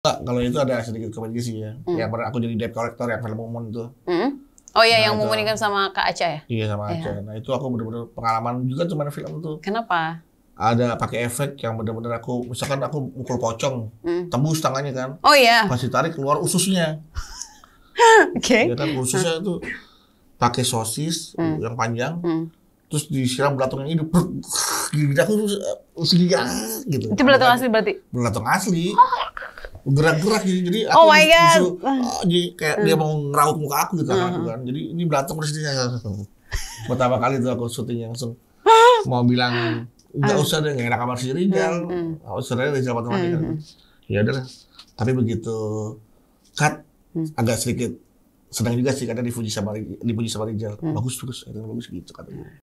Enggak, kalau itu ada sedikit kompetisi ya. Hmm. Ya pernah aku jadi debt collector yang film umum itu. Hmm. Oh iya, nah, yang Mumun kan sama Kak Aca ya? Iya, sama iya. Aca. Ya. Nah itu aku bener-bener pengalaman juga cuma film itu. Kenapa? Ada pakai efek yang bener-bener aku, misalkan aku mukul pocong, hmm. tembus tangannya kan. Oh iya. Pas tarik keluar ususnya. Oke. okay. Ya kan ususnya itu pakai sosis hmm. yang panjang, hmm. terus disiram belatung yang hidup. Gini aku eh, usus gigi ah, gitu. Itu belatung asli berarti? Belatung asli. Oh, gerak-gerak gitu. Jadi aku oh my god. Ah, jadi kayak uh. dia mau ngeraut muka aku gitu aku kan, gitu hmm. kan. Jadi ini berantem di sini. Pertama kali itu aku syutingnya langsung mau bilang nggak ah. usah deh nggak enak kamar si Rigel Hmm. Oh, hmm. sebenarnya Rizal sama teman kan hmm, Ya udah Tapi begitu cut uh-huh. agak sedikit senang juga sih karena dipuji sama dipuji sama Rizal. uh-huh. Bagus bagus, bagus gitu katanya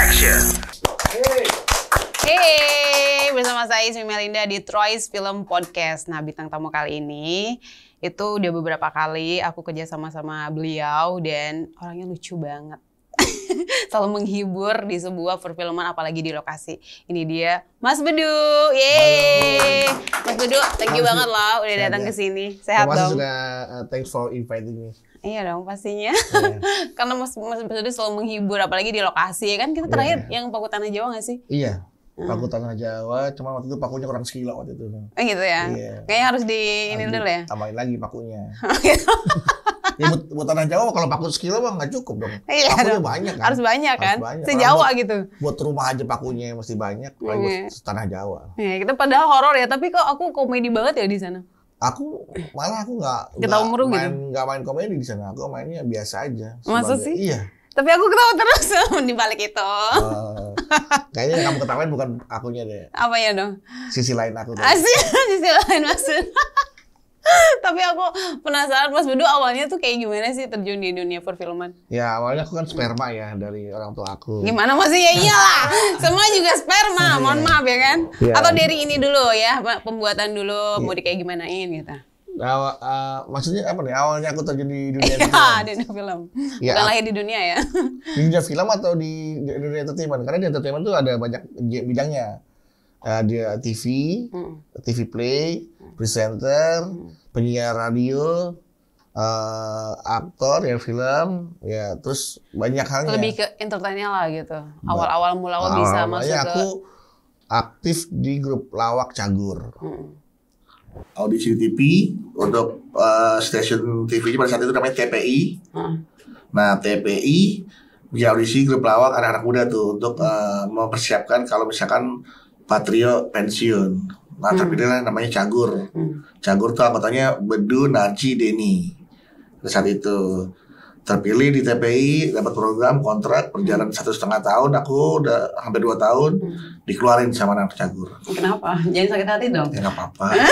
action. Hey, bersama saya Ismi Melinda di Troy's Film Podcast. Nah, bintang tamu kali ini itu udah beberapa kali aku kerja sama sama beliau dan orangnya lucu banget selalu menghibur di sebuah perfilman apalagi di lokasi. Ini dia Mas Bedu. Yeay. Mas Bedu, thank you banget loh udah Sehat datang ya. ke sini. Sehat Terima dong. Sudah, eh, uh, thanks for inviting me. Iya dong pastinya. Yeah. Karena Mas Mas Bedu selalu menghibur apalagi di lokasi ya kan kita iya, terakhir yeah. yang Paku Tanah Jawa gak sih? Iya. Yeah. Paku Tanah Jawa, cuma waktu itu pakunya kurang sekilo waktu itu. Eh gitu ya? Iya. Kayaknya harus di ini dulu ya? Tambahin lagi pakunya. Oh, gitu ya, buat, buat tanah Jawa kalau paku sekilo mah nggak cukup dong. Iya, pakunya banyak kan. Harus banyak kan. Harus Sejawa gitu. Buat rumah aja pakunya masih banyak. Kalau yeah. buat iya. tanah Jawa. Iya, kita padahal horor ya, tapi kok aku komedi banget ya di sana. Aku malah aku nggak nggak main gitu? nggak gitu. main komedi di sana. Aku mainnya biasa aja. Sebagai, Masa sih? Iya. Tapi aku ketawa terus di balik itu. Uh, kayaknya yang kamu ketawain bukan akunya deh. Apa ya dong? Sisi lain aku. Asli, ah, sisi lain maksudnya. Tapi aku penasaran Mas Bedu awalnya tuh kayak gimana sih terjun di dunia perfilman? Ya awalnya aku kan sperma ya dari orang tua aku. Gimana masih ya iyalah. Semua juga sperma, iya. mohon maaf ya kan. Ya. Atau dari ini dulu ya, pembuatan dulu ya. mau di kayak gimanain gitu. Nah, uh, maksudnya apa nih? Awalnya aku terjun di dunia ya, film. dunia film. Ya, Bukan lahir di dunia ya. Di dunia film atau di, dunia entertainment? Karena di entertainment tuh ada banyak bidangnya. Uh, eh, ada TV, hmm. TV play, presenter, hmm. penyiar radio, uh, aktor ya film ya terus banyak halnya lebih ke entertainnya lah gitu awal-awal mula awal bisa masuk ke aku aktif di grup lawak cagur hmm. audisi TV untuk uh, stasiun TV pada saat itu namanya TPI hmm. nah TPI ya audisi grup lawak anak-anak muda tuh untuk uh, mempersiapkan kalau misalkan Patrio pensiun Nah, hmm. terpilihlah namanya Cagur. Hmm. Cagur tuh anggotanya Bedu, Narci, Deni. Saat itu terpilih di TPI, dapat program kontrak perjalanan hmm. satu setengah tahun. Aku udah hampir dua tahun hmm. dikeluarin sama anak Cagur. Kenapa? Jadi sakit hati dong. Ya nggak apa-apa.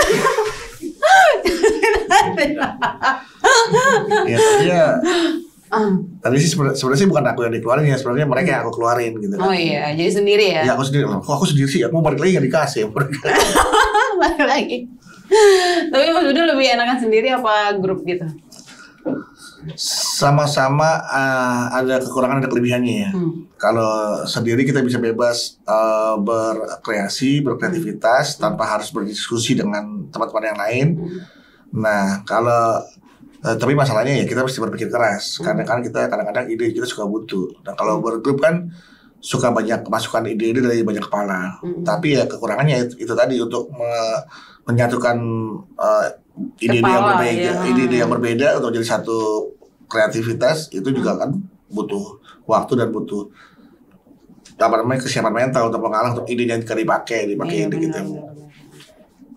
ya, ya Uh. Tapi sih sebenarnya sih bukan aku yang dikeluarin ya, sebenarnya mereka yang aku keluarin gitu kan. Oh iya, jadi sendiri ya? Iya aku sendiri. Kok aku sendiri sih, aku mau balik lagi gak dikasih. balik lagi. Tapi Mas Budu lebih enakan sendiri apa grup gitu? Sama-sama uh, ada kekurangan dan kelebihannya ya. Hmm. Kalau sendiri kita bisa bebas uh, berkreasi, berkreativitas hmm. tanpa harus berdiskusi dengan teman-teman yang lain. Hmm. Nah, kalau Uh, tapi masalahnya ya kita mesti berpikir keras karena kan kita kadang-kadang ide kita suka butuh. Nah, dan kalau bergrup hmm. kan suka banyak masukan ide-ide dari banyak kepala. -hmm. Tapi ya kekurangannya itu, itu tadi untuk me menyatukan ide eh, ide-ide yang berbeda, ide ya. ide-ide yang hmm. berbeda untuk jadi satu kreativitas itu juga hmm. kan butuh waktu dan butuh apa namanya kesiapan mental untuk mengalah untuk ide yang dipakai dipakai yang ide gitu.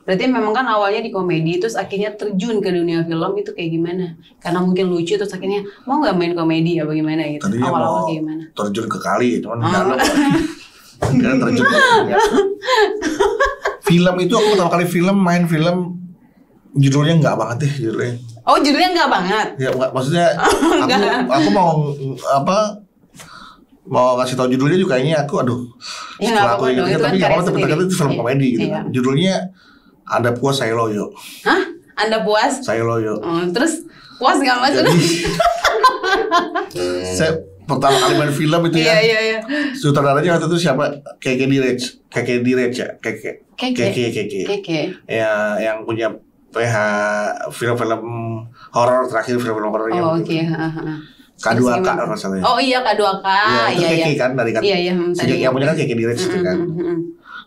Berarti memang kan awalnya di komedi, terus akhirnya terjun ke dunia film itu kayak gimana? Karena mungkin lucu, terus akhirnya mau nggak main komedi ya bagaimana gitu? Tadinya Awal-awal kayak gimana? Terjun ke kali, cuman oh. Ah. dalam. Karena terjun ke kali. Ya. film itu aku pertama kali film main film judulnya nggak banget deh judulnya. Oh judulnya nggak banget? Ya nggak, maksudnya oh, aku, aku mau apa mau kasih tau judulnya juga ini aku aduh ya, setelah aku ingatnya kan tapi nggak apa-apa tapi ternyata itu film ya. komedi gitu iya. judulnya anda puas saya loyo. Hah? Anda puas? Saya loyo. Hmm, terus puas nggak mas? Jadi, saya pertama kali main film itu ya. Iya iya iya. Sutradaranya waktu itu siapa? Keke Direc. Keke Direc ya. Keke. Keke. Keke. Keke. Ya yang punya PH film-film horor terakhir film-film horror oh, yang. oke. Okay. K2K kalau salah. Ya. Oh iya K2K. Iya, itu iya, Keke iya. kan dari kan. Iya iya. Hmm, Sejak yang punya kan Keke Direc mm -hmm. itu kan.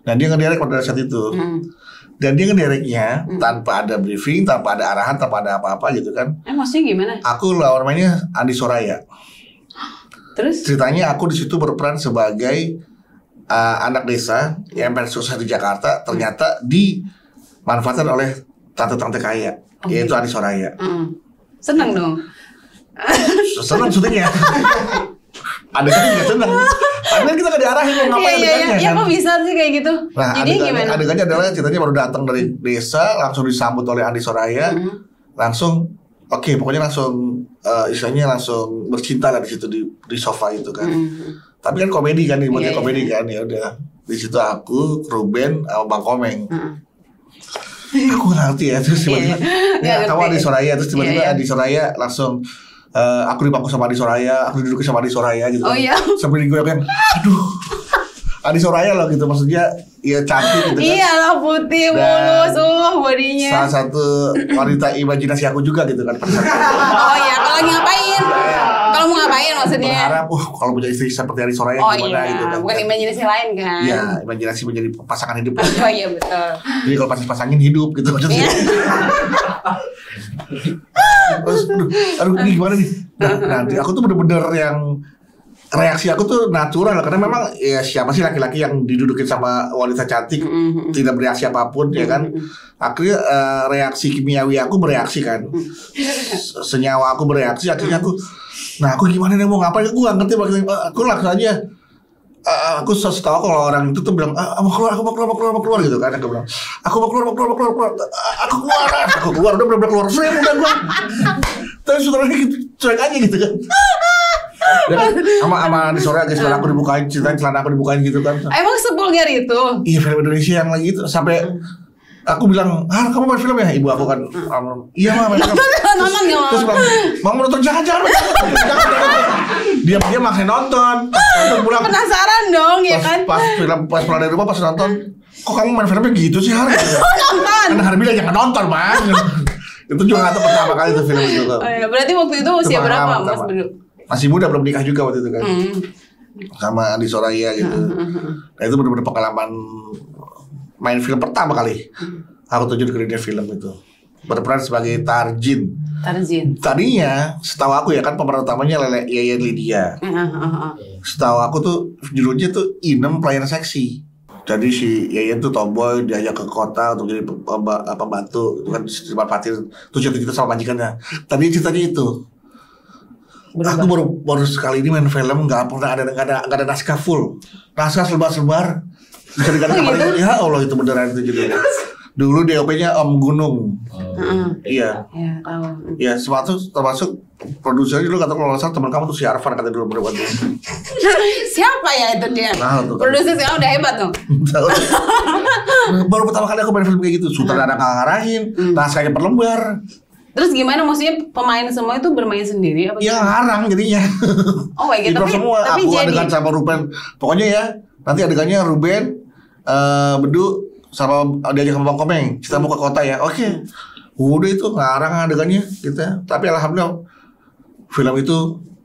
Nah dia ngedirect pada saat itu. Mm -hmm dan dia ngedereknya hmm. tanpa ada briefing, tanpa ada arahan, tanpa ada apa-apa gitu kan. Eh maksudnya gimana? Aku lawan mainnya Andi Soraya. Terus? Ceritanya aku di situ berperan sebagai uh, anak desa yang pengen di Jakarta, ternyata hmm. dimanfaatkan oleh tante-tante kaya, okay. Oh, yaitu gitu. Andi Soraya. Hmm. Seneng dong. Seneng syutingnya. ada gitu, kan juga seneng karena kita gak diarahin mau ngapain iya, iya, iya, ya, kan? kok bisa sih kayak gitu nah, jadi adegan, gimana adegannya adalah ceritanya baru datang dari desa langsung disambut oleh Andi Soraya mm -hmm. langsung oke okay, pokoknya langsung uh, istilahnya langsung bercinta lah di situ di, di sofa itu kan mm -hmm. tapi kan komedi kan ini, iya, iya, yeah, komedi iya. kan ya udah di situ aku Ruben sama Bang Komeng mm -hmm aku ngerti ya terus tiba-tiba yeah. ya, kamu Adi Soraya terus tiba-tiba yeah, yeah. Adi Soraya langsung uh, aku dipaku sama Adi Soraya, aku duduk sama Adi Soraya gitu. Oh kan. iya. Sampai kan, aduh. Adi Soraya loh gitu maksudnya ya cantik gitu kan. Iya lah putih mulus, uh bodinya. Salah satu wanita imajinasi aku juga gitu kan. oh iya, kalau ngapain lain iya, maksudnya. Berharap, uh kalau punya istri seperti Ari Soraya oh, gimana iya. gitu kan. Bukan imajinasi lain kan. Iya, imajinasi menjadi pasangan hidup. oh iya betul. Jadi kalau pasang pasangin hidup gitu maksudnya. Iya. Terus, aduh, aduh ini gimana nih? Nah, nanti aku tuh bener-bener yang reaksi aku tuh natural karena memang ya siapa sih laki-laki yang didudukin sama wanita cantik mm-hmm. mm-hmm. tidak bereaksi apapun mm-hmm. ya kan mm-hmm, mm-hmm. akhirnya uh, reaksi kimiawi aku bereaksi kan senyawa aku bereaksi akhirnya aku Nah aku gimana nih mau ngapain? Aku gak ngerti bagaimana eh, Aku langsung aja. Uh, aku susah tahu kalau orang itu tuh bilang ah, mau keluar, aku mau keluar, mau keluar, mau keluar gitu kan aku bilang aku mau keluar, mau keluar, mau keluar, keluar. aku keluar, aku keluar, udah bener keluar, frame udah keluar. Tapi saudaranya gitu, cuek aja gitu kan. sama sama di sore aja celana aku dibukain cerita celana aku dibukain gitu kan. Emang sebul itu? Iya film Indonesia yang lagi itu sampai hmm aku bilang, ah kamu main film ya? Ibu aku kan, hmm. ah, iya mah main film. Terus bilang, mau nonton jangan jangan. Dia dia makin nonton. pulang. Penasaran dong ya kan? Pas film pas pulang dari rumah pas nonton, hmm. kok kamu main filmnya gitu sih hari? Oh, nonton. Karena hari bilang jangan nonton bang. itu juga nggak pertama kali itu film itu. Oh, ya. Berarti waktu itu usia berapa mas Bedu? Masih muda belum nikah juga waktu itu kan. Hmm. Sama Andi Soraya gitu. Nah itu benar-benar pengalaman main film pertama kali hmm. aku tujuh ke dunia film itu berperan sebagai Tarjin. Tarjin. Tadinya setahu aku ya kan pemeran utamanya Lele Yayan Lydia. Ah, ah, ah, setahu aku tuh judulnya tuh Inem Pelayan Seksi. Jadi si Yayan tuh tomboy diajak ke kota untuk jadi pembantu itu kan dimanfaatin tujuh tujuh sama majikannya. Tadi ceritanya itu. Berubah. Aku baru baru sekali ini main film nggak pernah ada nggak ada nggak ada naskah full. Naskah selebar-selebar Kan Gara-gara oh, gitu? ya Allah itu beneran itu judulnya. Gitu. Dulu DOP-nya Om Gunung. Oh. iya. Iya, tahu. Iya, termasuk termasuk produser dulu kata kalau salah teman kamu tuh si Arfan kata dulu berbuat Siapa ya itu dia? Nah, Produser sekarang udah hebat dong. Baru pertama kali aku main film kayak gitu, sutradara enggak ngarahin, hmm. naskahnya perlembar Terus gimana maksudnya pemain semua itu bermain sendiri apa? ya ngarang jadinya. Oh kayak gitu. Tapi, semua tapi aku jadi... dengan sama Ruben. Pokoknya ya nanti adegannya Ruben uh, bedu sama diajak sama Bang Komeng, kita mau ke kota ya. Oke. Okay. Udah itu ngarang adegannya gitu ya. Tapi alhamdulillah film itu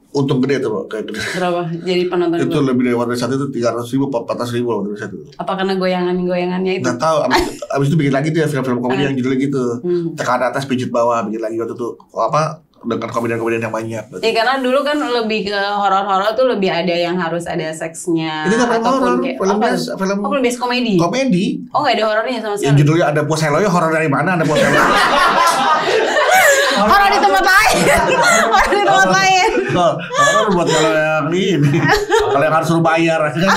untung gede tuh kayak gede. Berapa? Jadi penonton itu lebih dari satu itu tiga ratus ribu, empat ratus ribu waktu satu. Apa karena goyangan-goyangannya itu? Nggak tahu. Abis, abis itu bikin lagi tuh ya film-film komedi yang judulnya gitu. Hmm. Tekan atas, pijit bawah, bikin lagi waktu itu apa dengan komedian-komedian yang banyak. iya gitu. karena dulu kan lebih ke horor-horor tuh lebih ada yang harus ada seksnya. Ini gak kan film horor, film oh, bias, film oh, bias komedi. Komedi. Oh nggak ada horornya sama sekali. Yang judulnya ada puas hello ya horor dari mana ada puas hello. horor di tempat lain. horor di tempat lain. Horor buat kalian yang ini, kalian yang harus suruh bayar.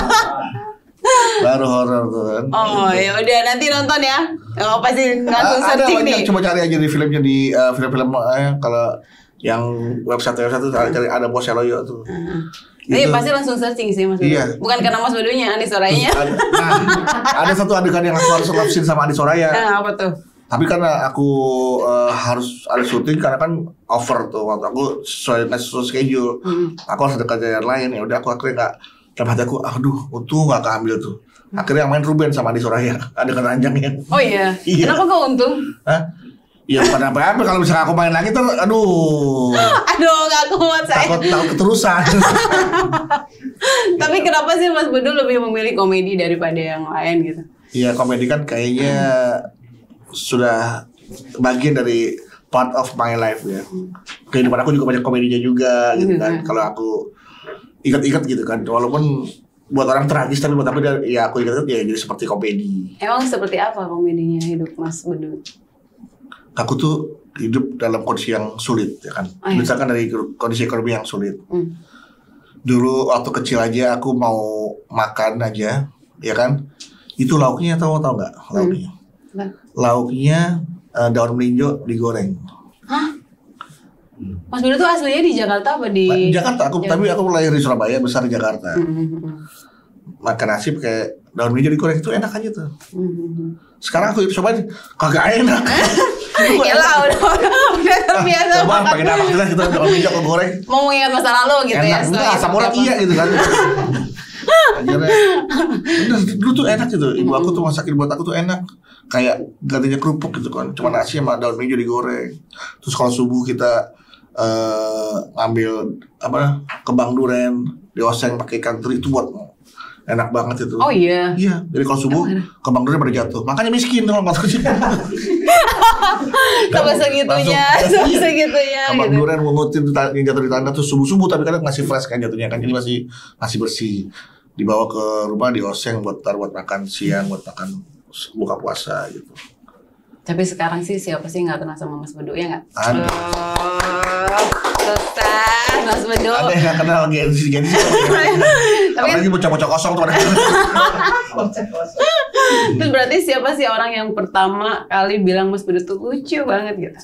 baru horor tuh kan. Oh gitu. ya udah nanti nonton ya. Oh pasti nonton uh, searching ada, nih. Coba cari aja di filmnya di uh, film-film uh, kalau yang website website tuh cari ada bos Loyo tuh. Uh. Gitu. Iya pasti langsung searching sih Mas Iya. Bukan karena Mas Bedunya, Andi Soraya. Ada, nah, ada satu adegan yang aku harus lapsin sama Andi Soraya. Nah, apa tuh? Tapi karena aku uh, harus ada syuting karena kan over tuh waktu aku sesuai schedule. Hmm. Aku harus dekat jalan lain ya udah aku akhirnya nggak dalam hati aku aduh untung gak keambil tuh hmm. akhirnya yang main Ruben sama Andi Soraya ada keranjangnya oh iya, iya. kenapa kau untung Hah? Ya pada apa-apa kalau misalnya aku main lagi tuh aduh. aduh gak kuat saya. Takut takut keterusan. Tapi kenapa sih Mas Budu lebih memilih komedi daripada yang lain gitu? Iya komedi kan kayaknya hmm. sudah bagian dari part of my life ya. Hmm. Kehidupan aku juga banyak komedinya juga gitu iya. kan. Kalau aku ikat-ikat gitu kan walaupun buat orang tragis tapi buat aku ya aku ingat ya jadi seperti komedi emang seperti apa komedinya hidup Mas Bedu aku tuh hidup dalam kondisi yang sulit ya kan oh, iya. misalkan dari kondisi ekonomi yang sulit hmm. dulu waktu kecil aja aku mau makan aja ya kan itu lauknya tau tau nggak lauknya hmm. Nah. lauknya eh, daun melinjo digoreng Mas Budi tuh aslinya di Jakarta apa di nah, Jakarta aku Jakarta. tapi aku lahir di Surabaya besar di Jakarta hmm, hmm, hmm, makan nasi pakai daun hijau digoreng itu enak aja tuh sekarang aku coba kagak enak ya lah udah udah terbiasa ah, coba pakai daun kita gitu, kita daun hijau kau goreng mau mengingat masa lalu gitu ya, enak, ya enggak asam urat iya gitu kan akhirnya bener, dulu tuh enak gitu ibu aku tuh masakin buat aku tuh enak kayak gantinya kerupuk gitu kan cuma nasi sama daun hijau digoreng terus kalau subuh kita uh, ngambil apa kebang Duren dioseng pakai ikan teri itu buat enak banget itu. Oh iya. Iya, jadi kalau subuh kebang Duren pada jatuh. Makanya miskin kalau nggak tahu Sampai segitunya, sampai segitunya. kebang gitu. Duren ngungutin yang jatuh di tanah tuh subuh-subuh tapi kadang masih fresh kan jatuhnya kan jadi masih masih bersih. Dibawa ke rumah dioseng buat tar buat makan siang, buat makan buka puasa gitu. Tapi sekarang sih siapa sih nggak kenal sama Mas Bedu ya nggak? Aduh. Oh, Mas Bedu. Ada yang nggak kenal Gen Z Gen Z. Tapi lagi bocah-bocah kosong tuh. Bocah kosong. Terus berarti siapa sih orang yang pertama kali bilang Mas Bedu tuh lucu banget gitu?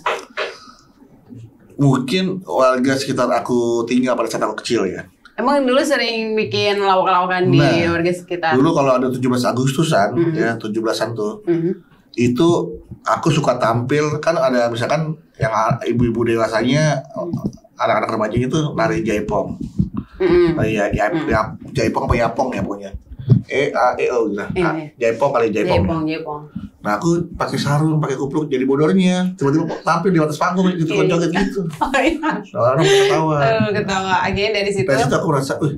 Mungkin warga sekitar aku tinggal pada saat aku kecil ya. Emang dulu sering bikin lawak-lawakan nah, di warga sekitar? Dulu kalau ada 17 Agustusan, mm -hmm. ya 17-an tuh. Mm -hmm itu aku suka tampil kan ada misalkan yang ibu-ibu dewasanya anak-anak remaja itu nari jaipong mm-hmm. ya ya, mm. jaipong apa yapong ya punya e a e o gitu mm. nah, jaipong kali jaipong jaipong, jaipong. Nah aku pakai sarung, pakai kupluk jadi bodornya. Tiba-tiba tampil di atas panggung iya. gitu kan joget gitu. Oh iya. Nah, orang ketawa. Eh, ketawa. Akhirnya dari situ. Dari situ aku merasa, uh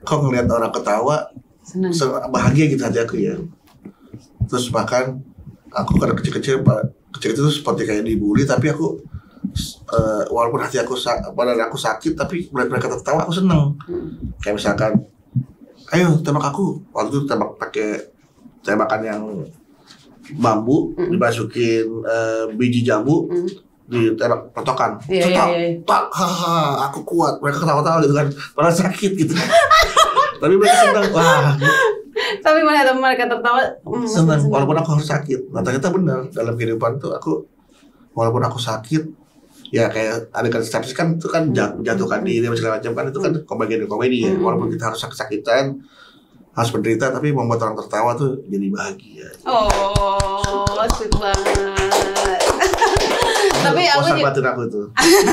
kok ngeliat orang ketawa, Senang. bahagia gitu hati aku ya. Terus bahkan aku karena kecil-kecil kecil itu seperti kayak dibully tapi aku uh, walaupun hati aku badan aku sakit tapi melihat mereka tertawa aku seneng hmm. kayak misalkan ayo tembak aku waktu itu tembak pakai tembakan yang bambu mm. dimasukin uh, biji jambu mm. di tembak petokan yeah, cetak yeah, iya, iya, iya. yeah. aku kuat mereka ketawa-tawa gitu kan pada sakit gitu tapi mereka seneng wah tapi melihat mereka tertawa hmm, senang walaupun aku harus sakit nah ternyata benar dalam kehidupan tuh aku walaupun aku sakit ya kayak ada adegan status kan itu kan hmm, jatuhkan hmm, diri segala macam kan itu kan komedi komedi ya walaupun kita harus sakit-sakitan harus menderita tapi membuat orang tertawa tuh jadi bahagia oh sweet banget tapi aku juga batin tuh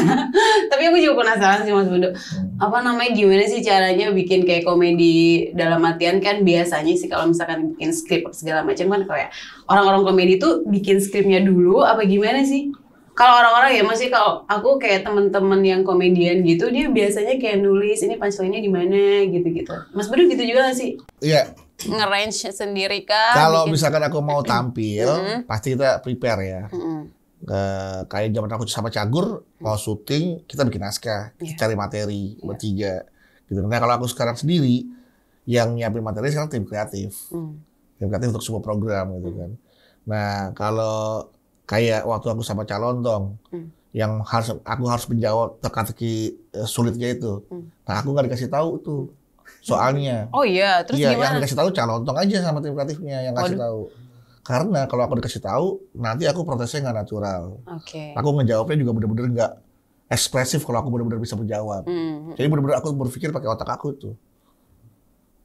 tapi aku juga penasaran sih mas Bundo hmm. apa namanya gimana sih caranya bikin kayak komedi dalam artian kan biasanya sih kalau misalkan bikin skrip segala macam kan kayak orang-orang komedi tuh bikin skripnya dulu apa gimana sih kalau orang-orang ya masih kalau aku kayak temen-temen yang komedian gitu dia biasanya kayak nulis ini punchline-nya di mana gitu-gitu. Mas Bedu gitu juga gak sih? Iya. Yeah. Ngerange sendiri kan. Kalau misalkan aku mau tampil, mm -hmm. pasti kita prepare ya. Mm -hmm Uh, kayak zaman aku sama Cagur mau hmm. syuting kita bikin naskah, iya. cari materi yeah. bertiga. Gitu. Nah kalau aku sekarang sendiri yang nyiapin materi sekarang tim kreatif, hmm. tim kreatif untuk semua program gitu hmm. kan. Nah kalau kayak waktu aku sama calon dong, hmm. yang harus aku harus menjawab teka-teki eh, sulitnya itu. hmm. Nah aku nggak dikasih tahu tuh soalnya. Oh iya, terus iya, gimana? Yang dikasih tahu calon tong aja sama tim kreatifnya yang ngasih kasih tahu. Karena kalau aku dikasih tahu, nanti aku protesnya nggak natural. Oke. Okay. Aku ngejawabnya juga bener-bener nggak ekspresif kalau aku bener-bener bisa menjawab. Mm. Jadi bener-bener aku berpikir pakai otak aku tuh.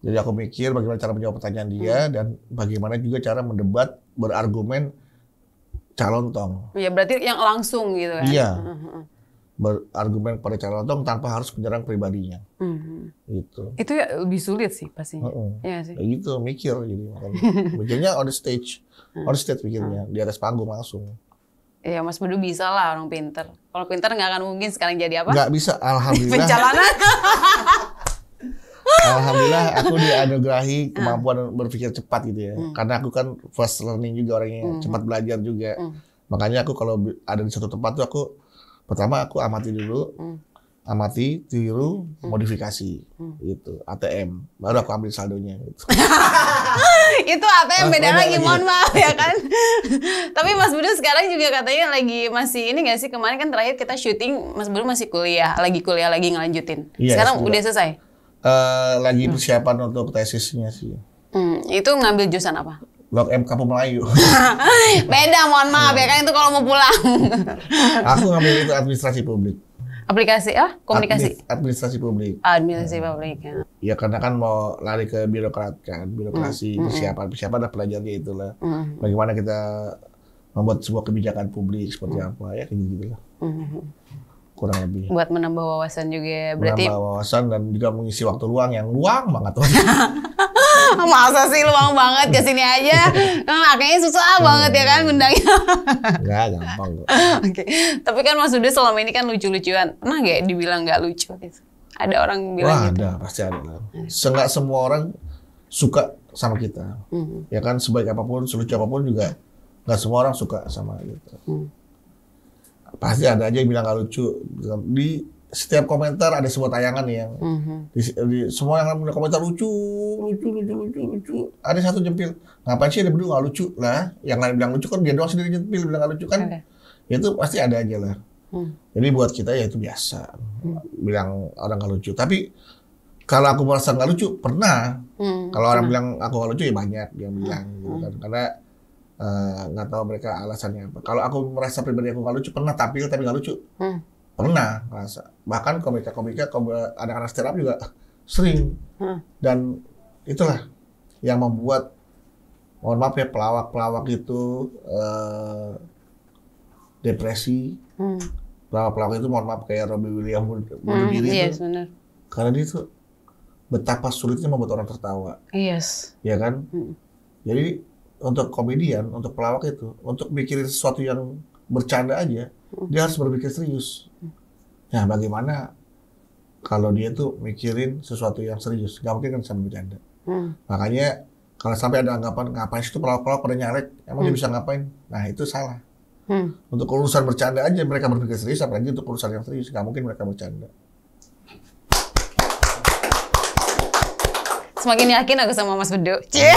Jadi aku mikir bagaimana cara menjawab pertanyaan dia hmm. dan bagaimana juga cara mendebat, berargumen calon tong. Iya, berarti yang langsung gitu kan. Iya. Hmm, hmm, berargumen kepada calon otong tanpa harus menyerang pribadinya. Mm-hmm. Gitu. Itu ya lebih sulit sih pastinya. Uh-uh. Ya, sih. Ya gitu, mikir jadi mikirnya on the stage, hmm. on the stage mikirnya hmm. di atas panggung langsung. Iya, Mas Bedu bisa lah orang pinter. Kalau pinter nggak akan mungkin sekarang jadi apa? Nggak bisa, alhamdulillah. Pencalonan. alhamdulillah aku dianugerahi hmm. kemampuan berpikir cepat gitu ya. Mm. Karena aku kan fast learning juga orangnya, mm-hmm. cepat belajar juga. Mm. Makanya aku kalau ada di satu tempat tuh aku Pertama aku amati dulu, hmm. amati, tiru, hmm. modifikasi, hmm. gitu. ATM, baru aku ambil saldonya. Gitu. itu ATM beda lagi, mohon maaf ya kan. Tapi Mas Budu sekarang juga katanya lagi masih ini gak sih kemarin kan terakhir kita syuting Mas Budu masih kuliah, lagi kuliah lagi ngelanjutin. Iya, sekarang udah selesai. Uh, lagi hmm. persiapan hmm. untuk tesisnya sih. Hmm, itu ngambil jurusan apa? Blok M Kampung Melayu. Beda, mohon maaf ya kan itu kalau mau pulang. aku ngambil itu administrasi publik. Aplikasi ah, komunikasi. Admi administrasi publik. Administrasi ya. publik. Ya. ya karena kan mau lari ke birokrat kan, birokrasi hmm. persiapan persiapan ada pelajarnya itulah. Hmm. Bagaimana kita membuat sebuah kebijakan publik seperti hmm. apa ya kayak gitu lah. Hmm. Kurang lebih. Buat menambah wawasan juga ya. Berarti menambah wawasan dan juga mengisi waktu luang yang luang banget. Masa sih lu mau banget ke sini aja? Makanya susah banget ya kan undangnya. Enggak, gampang kok. Oke. Tapi kan Mas Uda selama ini kan lucu-lucuan. Pernah gak dibilang gak lucu? Ada orang bilang Wah, gitu? ada. Pasti ada. Seenggak semua orang suka sama kita. hmm Ya kan sebaik apapun, selucu apapun juga nggak semua orang suka sama kita. hmm. Pasti ada aja yang bilang gak lucu. Di setiap komentar ada sebuah tayangan nih yang mm-hmm. di, di, semua yang punya komentar lucu, lucu, lucu, lucu, lucu. Ada satu jempil, ngapain sih ada berdua nggak lucu lah? Yang lain bilang lucu kan dia doang sendiri jempil bilang nggak lucu kan? Ada. itu pasti ada aja lah. Mm. Jadi buat kita ya itu biasa mm. bilang orang nggak lucu. Tapi kalau aku merasa nggak lucu pernah. Mm. Kalau orang bilang aku nggak lucu ya banyak yang mm. bilang mm. gitu kan. Mm. Karena eh, nggak uh, tahu mereka alasannya apa. Kalau aku merasa pribadi aku nggak lucu pernah tapi tapi nggak lucu. Mm pernah ngerasa bahkan komika-komika ada anak stand juga sering dan itulah yang membuat mohon maaf ya pelawak-pelawak itu eh, depresi hmm. pelawak-pelawak itu mohon maaf kayak Robbie William bunuh hmm, diri yes, itu karena dia itu betapa sulitnya membuat orang tertawa yes ya kan hmm. jadi untuk komedian untuk pelawak itu untuk mikirin sesuatu yang bercanda aja hmm. dia harus berpikir serius Nah, bagaimana kalau dia tuh mikirin sesuatu yang serius? Gak mungkin kan sambil bercanda. Hmm. Makanya kalau sampai ada anggapan ngapain sih itu pelawak-pelawak pada nyalek, emang hmm. dia bisa ngapain? Nah, itu salah. Hmm. Untuk urusan bercanda aja mereka berpikir serius, apalagi untuk urusan yang serius, gak mungkin mereka bercanda. Semakin yakin aku sama Mas Bedu. Cie. Iya.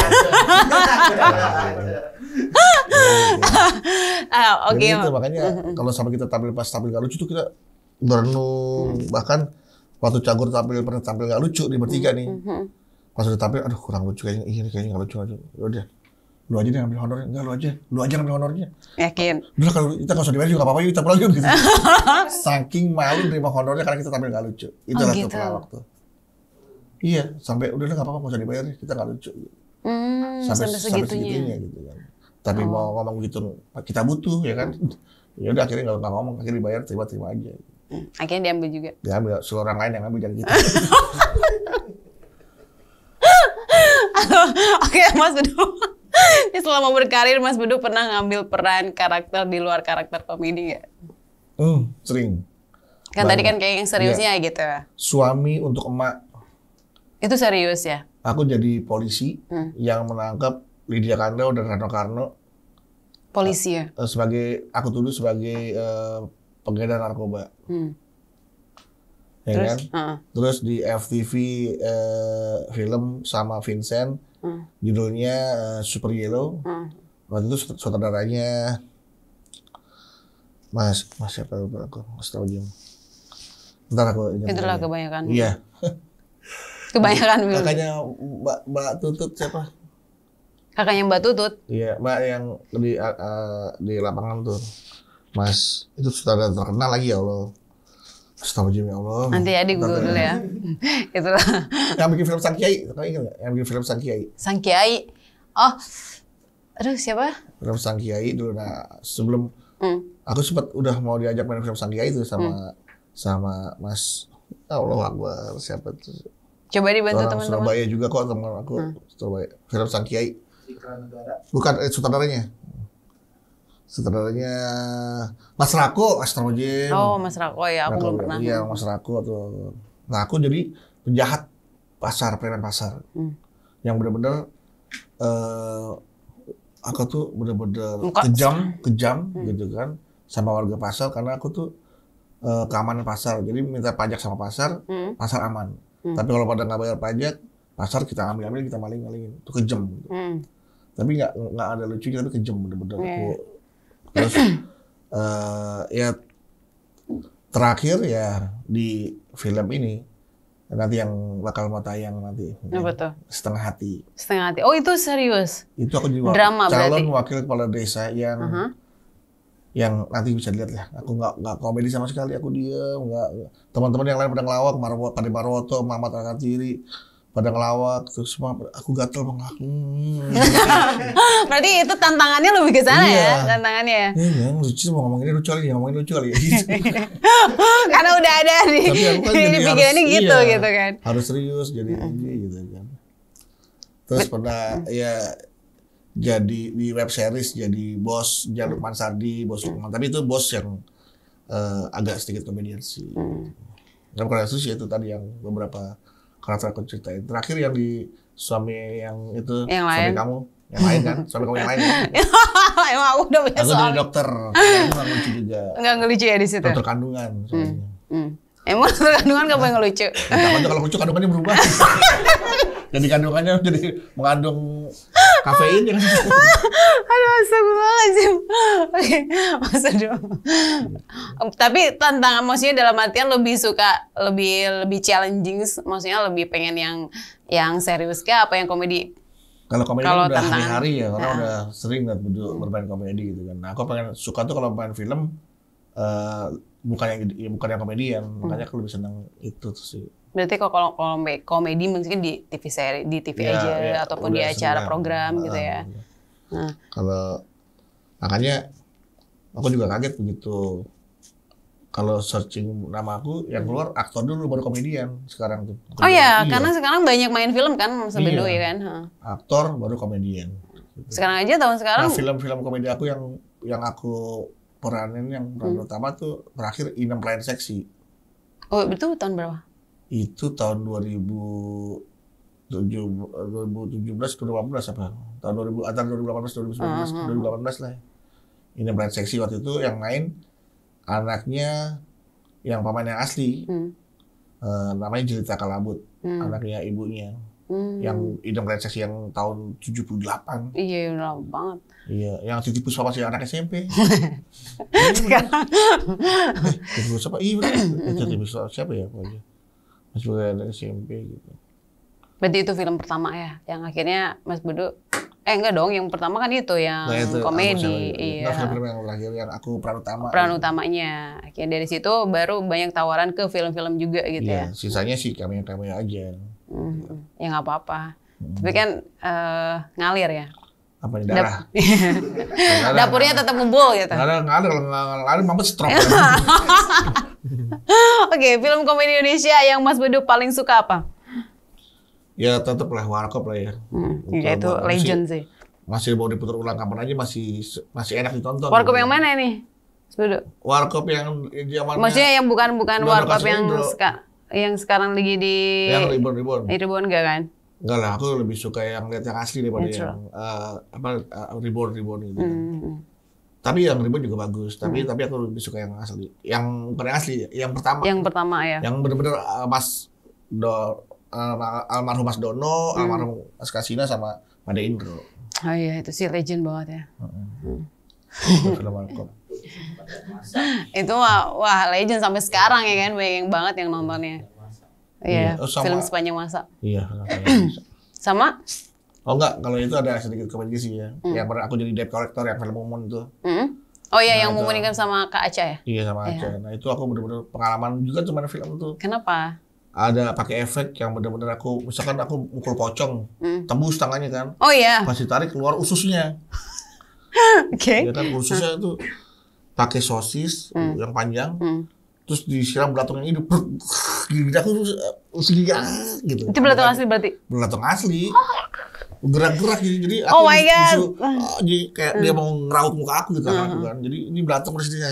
Ah, oke. makanya mm-hmm. kalau sampai kita tampil pas tampil gak lucu tuh kita berenung hmm. bahkan waktu cagur tampil pernah tampil nggak lucu di bertiga nih hmm. hmm. pas udah tampil aduh kurang lucu kayaknya ini iya, kayaknya nggak lucu aja ya udah lu aja deh ambil honornya enggak lu aja lu aja ambil honornya yakin udah kalau kita nggak usah dibayar juga apa apa kita pulang yuk gitu saking malu terima honornya karena kita tampil nggak lucu itu oh, gitu. tuh iya sampai udah nggak apa-apa nggak usah dibayar kita nggak lucu gitu. hmm, sampai sampai segitunya. sampai segitunya gitu kan tapi oh. mau ngomong gitu kita butuh ya kan ya udah akhirnya nggak ngomong akhirnya dibayar terima terima aja gitu. Hmm. Akhirnya diambil juga. Diambil seluruh orang lain yang ambil jangan kita. Oke, okay, Mas Bedu. ini selama berkarir Mas Bedu pernah ngambil peran karakter di luar karakter komedi nggak? Hmm, sering. Kan tadi kan kayak yang seriusnya ya. gitu. Suami untuk emak. Itu serius ya? Aku jadi polisi hmm. yang menangkap Lydia Karno dan Rano Karno. Polisi ya? Eh, eh, sebagai aku dulu sebagai uh, pengedar narkoba. Hmm. Ya Terus, kan? Uh. Terus di FTV uh, eh, film sama Vincent uh. judulnya uh, Super Yellow. Uh. Waktu itu sutradaranya Mas, Mas siapa lupa aku, Mas tahu dia. Ntar aku Itulah kebanyakan. Iya. kebanyakan film. Kakaknya Mbak Mbak Tutut siapa? Kakaknya Mbak Tutut. Iya, Mbak yang di uh, di lapangan tuh. Mas itu sutradara terkenal lagi ya Allah. Astagfirullahaladzim ya Allah. Nanti ya di Google dulu ya. itu Yang bikin film Sang Kiai, Kau ingat nggak? Yang bikin film Sang Kiai. Sang Kiai. Oh, aduh siapa? Film Sang Kiai dulu. Nah sebelum hmm. aku sempat udah mau diajak main film Sang Kiai itu sama hmm. sama Mas. Ya Allah Akbar siapa itu? Coba dibantu teman-teman. Surabaya juga kok teman aku. Hmm. Surabaya. Film Sang Kiai. Bukan eh, sutradaranya. Sutradaranya Mas Rako Astrojim. Oh, Mas Rako ya, aku belum pernah. Iya, Mas Rako tuh. Nah, aku jadi penjahat pasar, preman pasar. Hmm. Yang benar-benar uh, eh, aku tuh benar-benar kejam, kejam hmm. gitu kan sama warga pasar karena aku tuh uh, keamanan pasar. Jadi minta pajak sama pasar, hmm. pasar aman. Hmm. Tapi kalau pada nggak bayar pajak, pasar kita ambil-ambil, kita maling-malingin. Itu kejam gitu. Hmm. Tapi nggak nggak ada lucunya, tapi kejam bener-bener. Yeah. Aku Terus uh, ya terakhir ya di film ini nanti yang bakal mau tayang nanti Apa tuh? setengah hati setengah hati oh itu serius itu aku juga Drama, calon berarti. wakil kepala desa yang uh -huh. yang nanti bisa dilihat ya aku nggak nggak komedi sama sekali aku diem nggak teman-teman yang lain pada ngelawak Marwo pada Marwoto Muhammad ciri pada ngelawak terus semua aku gatel ngelawak. Hmm. Berarti itu tantangannya lebih ke sana ya, iya. ya tantangannya. Iya, yang lucu mau ngomong ini lucu kali, ya, ngomong ini lucu kali. Gitu. Karena udah ada di, kan pikirannya gitu iya, gitu kan. Harus serius jadi iya. ini gitu kan. Terus pernah ya jadi di web series jadi bos Lukman Sardi, bos Lukman. Tapi itu bos yang uh, agak sedikit komedian sih. Hmm. Dan kalau itu tadi yang beberapa kerasa aku ceritain. Terakhir yang di suami yang itu yang suami lain. kamu yang lain kan suami kamu yang lain kan? emang aku udah punya aku suami aku dokter nggak lucu juga nggak ngelucu ya di situ ya? dokter kandungan soalnya hmm. Hmm. emang dokter kandungan nggak boleh ngelucu nah, kalau lucu kandungannya berubah jadi kandungannya jadi mengandung kafein ya. Aduh, astagfirullahaladzim. Oke, masa dong. Tapi tantangan maksudnya dalam artian lebih suka lebih lebih challenging, maksudnya lebih pengen yang yang serius kah apa yang komedi? Kalau komedi kalau kan udah hari-hari ya, karena ya. udah sering kan bermain komedi gitu kan. Nah, aku pengen suka tuh kalau main film uh, bukan yang bukan yang komedi ya, makanya aku lebih senang itu tuh sih. Berarti kalau kalau komedi mungkin di TV seri, di TV ya, aja ya, ataupun di acara sebenernya. program nah, gitu ya. Nah. Kalau makanya aku juga kaget begitu. Kalau searching nama aku yang keluar aktor dulu baru komedian sekarang tuh. Oh iya, iya. karena sekarang banyak main film kan sebelum iya. kan. Huh. Aktor baru komedian. Sekarang aja tahun sekarang. Nah, film-film komedi aku yang yang aku peranin yang peran hmm. pertama tuh terakhir Inem Plain Seksi. Oh, itu tahun berapa? itu tahun 2017 ke 2018 apa? Tahun 2000 antara 2018 2019 uh -huh. 2018 lah. Ini brand seksi waktu itu yang main anaknya yang paman yang asli. Hmm. Uh, namanya Jelita Kalabut, hmm. anaknya ibunya. Hmm. yang idam seksi yang tahun 78 iya lama banget iya yang 70 sama si anak SMP iya, sekarang 70 eh, siapa iya benar 70 eh, siapa ya pokoknya Mas Budo ada SMP gitu. Berarti itu film pertama ya, yang akhirnya Mas Budo Eh enggak dong, yang pertama kan itu yang nah, itu, komedi. Gitu. Iya. Nah, film yang terakhir yang aku peran utama. Peran gitu. utamanya. Akhirnya dari situ baru banyak tawaran ke film-film juga gitu iya, ya. Sisanya sih kami yang kami aja. Mm -hmm. Ya nggak apa-apa. Mm -hmm. Tapi kan uh, ngalir ya apa di darah. Dap Dapurnya tetap ngebul gitu. Nggak ada, nggak ada, nggak ada, mampet stroke. Oke, film komedi Indonesia yang Mas Bedu paling suka apa? Ya tetap lah warkop lah ya. Hmm, ya, itu legend sih. Masih mau diputar ulang kapan aja masih masih enak ditonton. Warkop yang mana nih? Bedu? Warkop yang zaman. Maksudnya yang bukan bukan warkop yang, yang sekarang lagi di. Yang ribon ribon ribon enggak kan? Enggak lah, aku lebih suka yang lihat yang asli daripada Natural. yang uh, apa uh, eh, reborn reborn gitu. Mm -hmm. Tapi yang reborn juga bagus, tapi mm. tapi aku lebih suka yang asli. Yang paling asli, yang pertama. Yang pertama ya. Yang benar-benar uh, eh, Mas Do uh, almarhum Mas Dono, mm. almarhum Mas Kasina sama Made Indro. Oh iya, itu sih legend banget ya. Mm -hmm. Heeh. Hmm. itu wah, wah legend sampai sekarang ya kan banyak banget yang nontonnya. Iya, yeah. Oh, sama, film sepanjang masa. Iya, sama Oh enggak, kalau itu ada sedikit sih ya. Mm. Ya pernah aku jadi debt collector yang film Mumun itu. Mm. Oh iya, nah, yang Mumun kan sama Kak Aca ya? Iya, sama iya. Aca. Yeah. Nah itu aku bener-bener pengalaman juga cuma film itu. Kenapa? Ada pakai efek yang bener-bener aku, misalkan aku mukul pocong, mm. tembus tangannya kan. Oh iya. Pas ditarik keluar ususnya. Oke. okay. Ya kan ususnya itu pakai sosis mm. yang panjang. Mm terus disiram belatung yang ini gigit aku usia eh, ah, gitu itu belatung asli berarti belatung asli oh. gerak-gerak gitu, jadi jadi oh aku oh my god disuruh, ah, oh, jadi kayak hmm. dia mau ngeraut muka aku gitu hmm. kan jadi ini belatung di sini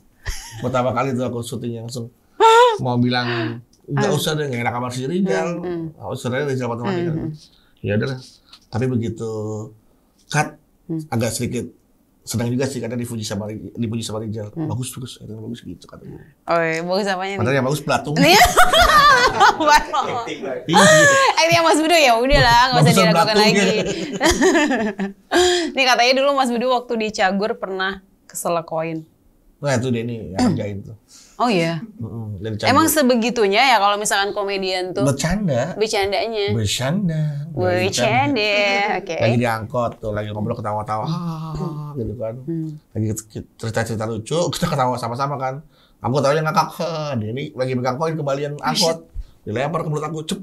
pertama kali itu aku syuting langsung mau bilang nggak ah. usah deh nggak enak kamar sendiri Rijal hmm. hmm. usahanya Rijal matematika hmm, hmm. ya udah tapi begitu cut agak sedikit senang juga sih kadang dipuji sama dipuji sama Rizal hmm. bagus terus katanya bagus gitu katanya oh iya, bagus nih padahal yang bagus pelatung iya. iya. akhirnya Mas Budu ya udah lah nggak usah dilakukan lagi nih katanya dulu Mas Budu waktu di Cagur pernah kesel koin Nah itu Deni, nih yang jahit tuh. Oh iya. Mm -mm, Emang sebegitunya ya kalau misalkan komedian tuh. Bercanda. Bercandanya. Bercanda. Bercanda. Oke. Okay. Lagi diangkot tuh, lagi ngobrol ketawa-tawa. Ah, gitu kan hmm. lagi cerita-cerita lucu kita ketawa sama-sama kan aku tahu yang ngakak dia ini lagi megang koin kembalian oh, angkot dilempar ke mulut aku cep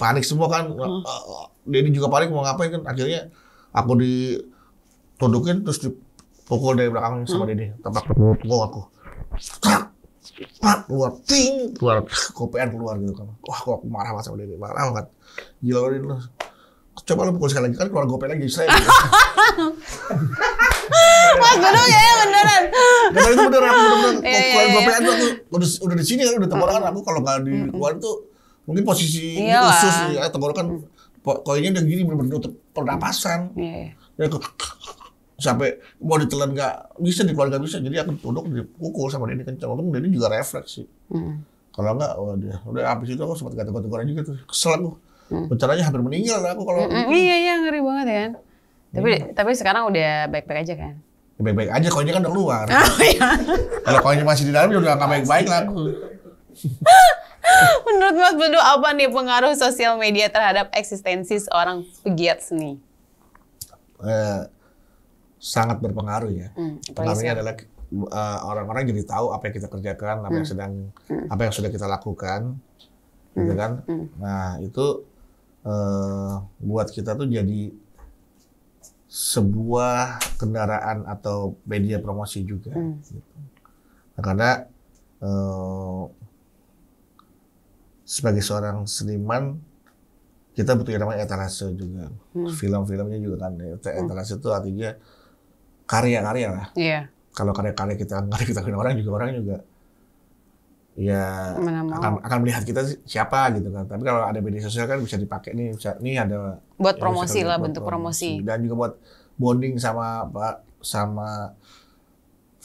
panik semua kan hmm. Oh. Dedi juga panik mau ngapain kan akhirnya aku ditundukin terus dipukul dari belakang sama hmm. Dedi tempat pukul aku keluar ting keluar kopean keluar gitu kan wah aku, marah banget sama Dedi marah banget gila lu coba lu pukul sekali lagi kan keluar gope lagi saya mas gunung ya, ya beneran ya, beneran itu beneran beneran keluar itu iya, iya, iya. udah udah di sini kan udah tenggorokan aku kalau nggak luar itu mungkin posisi khusus ya tenggorokan koinnya udah gini bener-bener nutup pernapasan ya sampai mau ditelan nggak bisa di nggak bisa jadi aku tunduk dipukul sama Denny kencang untung Denny juga refleks sih mm. kalau enggak, wah dia. Udah habis itu aku sempat kata kata juga tuh. Kesel aku hmm. hampir meninggal aku kalau hmm, hmm. Gitu. iya iya ngeri banget ya kan tapi hmm. tapi sekarang udah baik-baik aja kan ya, baik-baik aja koinnya kan udah keluar oh, iya. kalau koinnya masih di dalam juga udah nggak baik-baik lah aku menurut Mas Bedu apa nih pengaruh sosial media terhadap eksistensi seorang pegiat seni eh, sangat berpengaruh ya hmm, pengaruhnya adalah eh, orang-orang uh, jadi tahu apa yang kita kerjakan, apa hmm. yang sedang, hmm. apa yang sudah kita lakukan, hmm. gitu kan? Hmm. Nah itu uh, buat kita tuh jadi sebuah kendaraan atau media promosi juga. Hmm. Gitu. Nah, karena uh, sebagai seorang seniman kita butuh yang namanya etalase juga. Hmm. Film-filmnya juga kan ya, hmm. etalase hmm. itu artinya karya-karya lah. Yeah. Kalau karya-karya kita nggak kita orang juga orang juga ya akan, akan melihat kita siapa gitu kan. Tapi kalau ada media sosial kan bisa dipakai nih, bisa nih ada buat ya promosi gitu, lah bentuk promosi. promosi dan juga buat bonding sama sama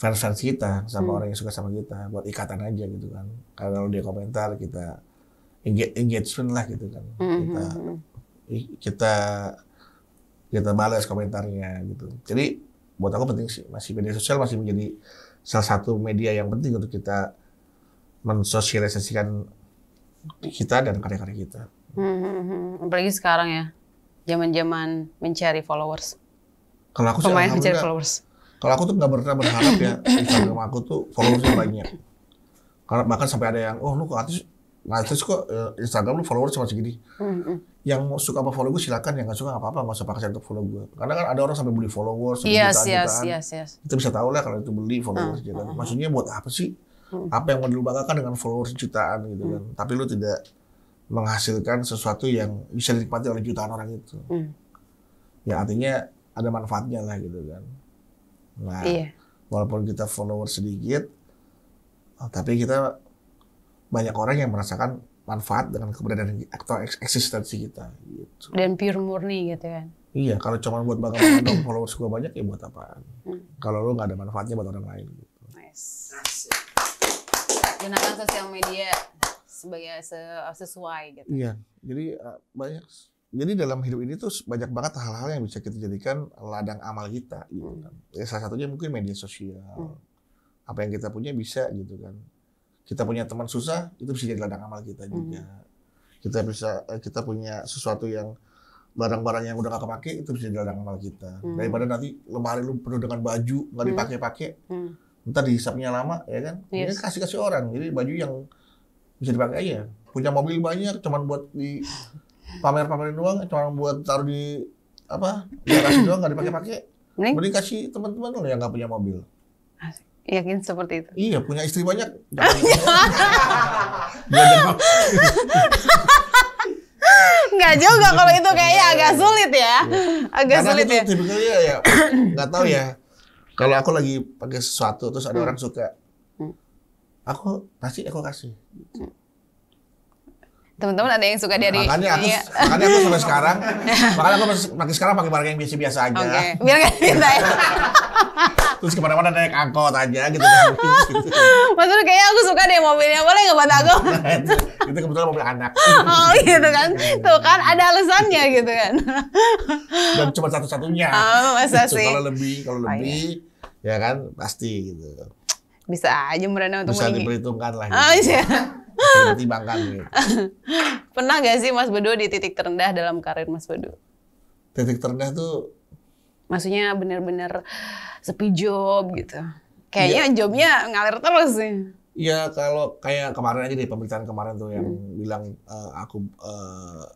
fans-fans kita, sama hmm. orang yang suka sama kita, buat ikatan aja gitu kan. Kalau dia komentar kita engagement lah gitu kan. Hmm. hmm kita hmm, hmm. kita kita balas komentarnya gitu. Jadi buat aku penting sih masih media sosial masih menjadi salah satu media yang penting untuk kita mensosialisasikan kita dan karya-karya kita. Hmm, hmm, hmm, apalagi sekarang ya, zaman-zaman mencari followers. Kalau aku sih, mencari followers. Kalau aku tuh nggak pernah berharap ya Instagram aku tuh followersnya banyak. Karena bahkan sampai ada yang, oh lu kok artis, artis kok eh, Instagram lu followers cuma segini. Hmm, yang suka apa follow gue silakan, yang nggak suka apa-apa nggak usah paksa untuk follow gue. Karena kan ada orang sampai beli followers, yes, jutaan, yes, jutaan. Yes, yes. Kita bisa tahu lah kalau itu beli followers. Uh, uh, uh. Maksudnya buat apa sih? Hmm. Apa yang mau dilupakan dengan followers jutaan gitu kan. Hmm. Tapi lu tidak menghasilkan sesuatu yang bisa dinikmati oleh jutaan orang itu. Hmm. Ya artinya ada manfaatnya lah gitu kan. Nah, iya. walaupun kita follower sedikit, eh, tapi kita banyak orang yang merasakan manfaat dengan keberadaan atau eksistensi kita gitu. Dan pure murni gitu kan. Iya, kalau cuma buat bakal dong followers gue banyak ya buat apaan? Hmm. Kalau lo nggak ada manfaatnya buat orang lain. Gitu. Nice gunakan sosial media sebagai sesuai gitu. Iya, jadi eh, banyak. Jadi dalam hidup ini tuh banyak banget hal-hal yang bisa kita jadikan ladang amal kita. Gitu hmm. kan. Ya, salah satunya mungkin media sosial. Hmm. Apa yang kita punya bisa gitu kan. Kita punya teman susah itu bisa jadi ladang amal kita hmm. juga. Kita bisa eh, kita punya sesuatu yang barang-barang yang udah gak kepake itu bisa jadi ladang amal kita. Daripada nanti lemari lu penuh dengan baju nggak dipakai-pakai ntar dihisapnya lama ya kan yes. ini kasih kasih orang jadi baju yang bisa dipakai aja punya mobil banyak cuman buat di pamer pamerin doang cuman buat taruh di apa garasi doang nggak dipakai pakai mending, mending kasih teman-teman lo yang nggak punya mobil yakin seperti itu iya punya istri banyak Enggak juga kalau itu kayaknya agak sulit ya. Iya. Agak Karena sulit itu ya. Tipikalnya ya nggak tahu ya kalau aku lagi pakai sesuatu terus ada hmm. orang suka, hmm. aku pasti aku kasih. Gitu. Teman-teman ada yang suka dari makanya aku, iya. makanya aku sampai sekarang, makanya aku masih, sekarang pakai barang yang biasa-biasa aja. Okay. Biar nggak minta ya. terus kemana-mana naik angkot aja gitu. gitu. Maksudnya kayaknya aku suka deh mobilnya, boleh nggak buat aku? Nah, itu kebetulan mobil anak. oh gitu kan, iya. tuh kan ada alasannya gitu kan. Dan cuma satu-satunya. Oh, masa gitu. sih? Kalau lebih, kalau oh, lebih, iya. ya kan pasti gitu. Bisa aja merana untuk Bisa diperhitungkan lah. Oh, gitu. Oh, iya. Ditimbangkan gitu. Pernah gak sih Mas Bedu di titik terendah dalam karir Mas Bedu? Titik terendah tuh Maksudnya bener-bener sepi job gitu. Kayaknya ya. jobnya ngalir terus sih. Iya kalau kayak kemarin aja deh pemberitaan kemarin tuh yang hmm. bilang uh, aku uh,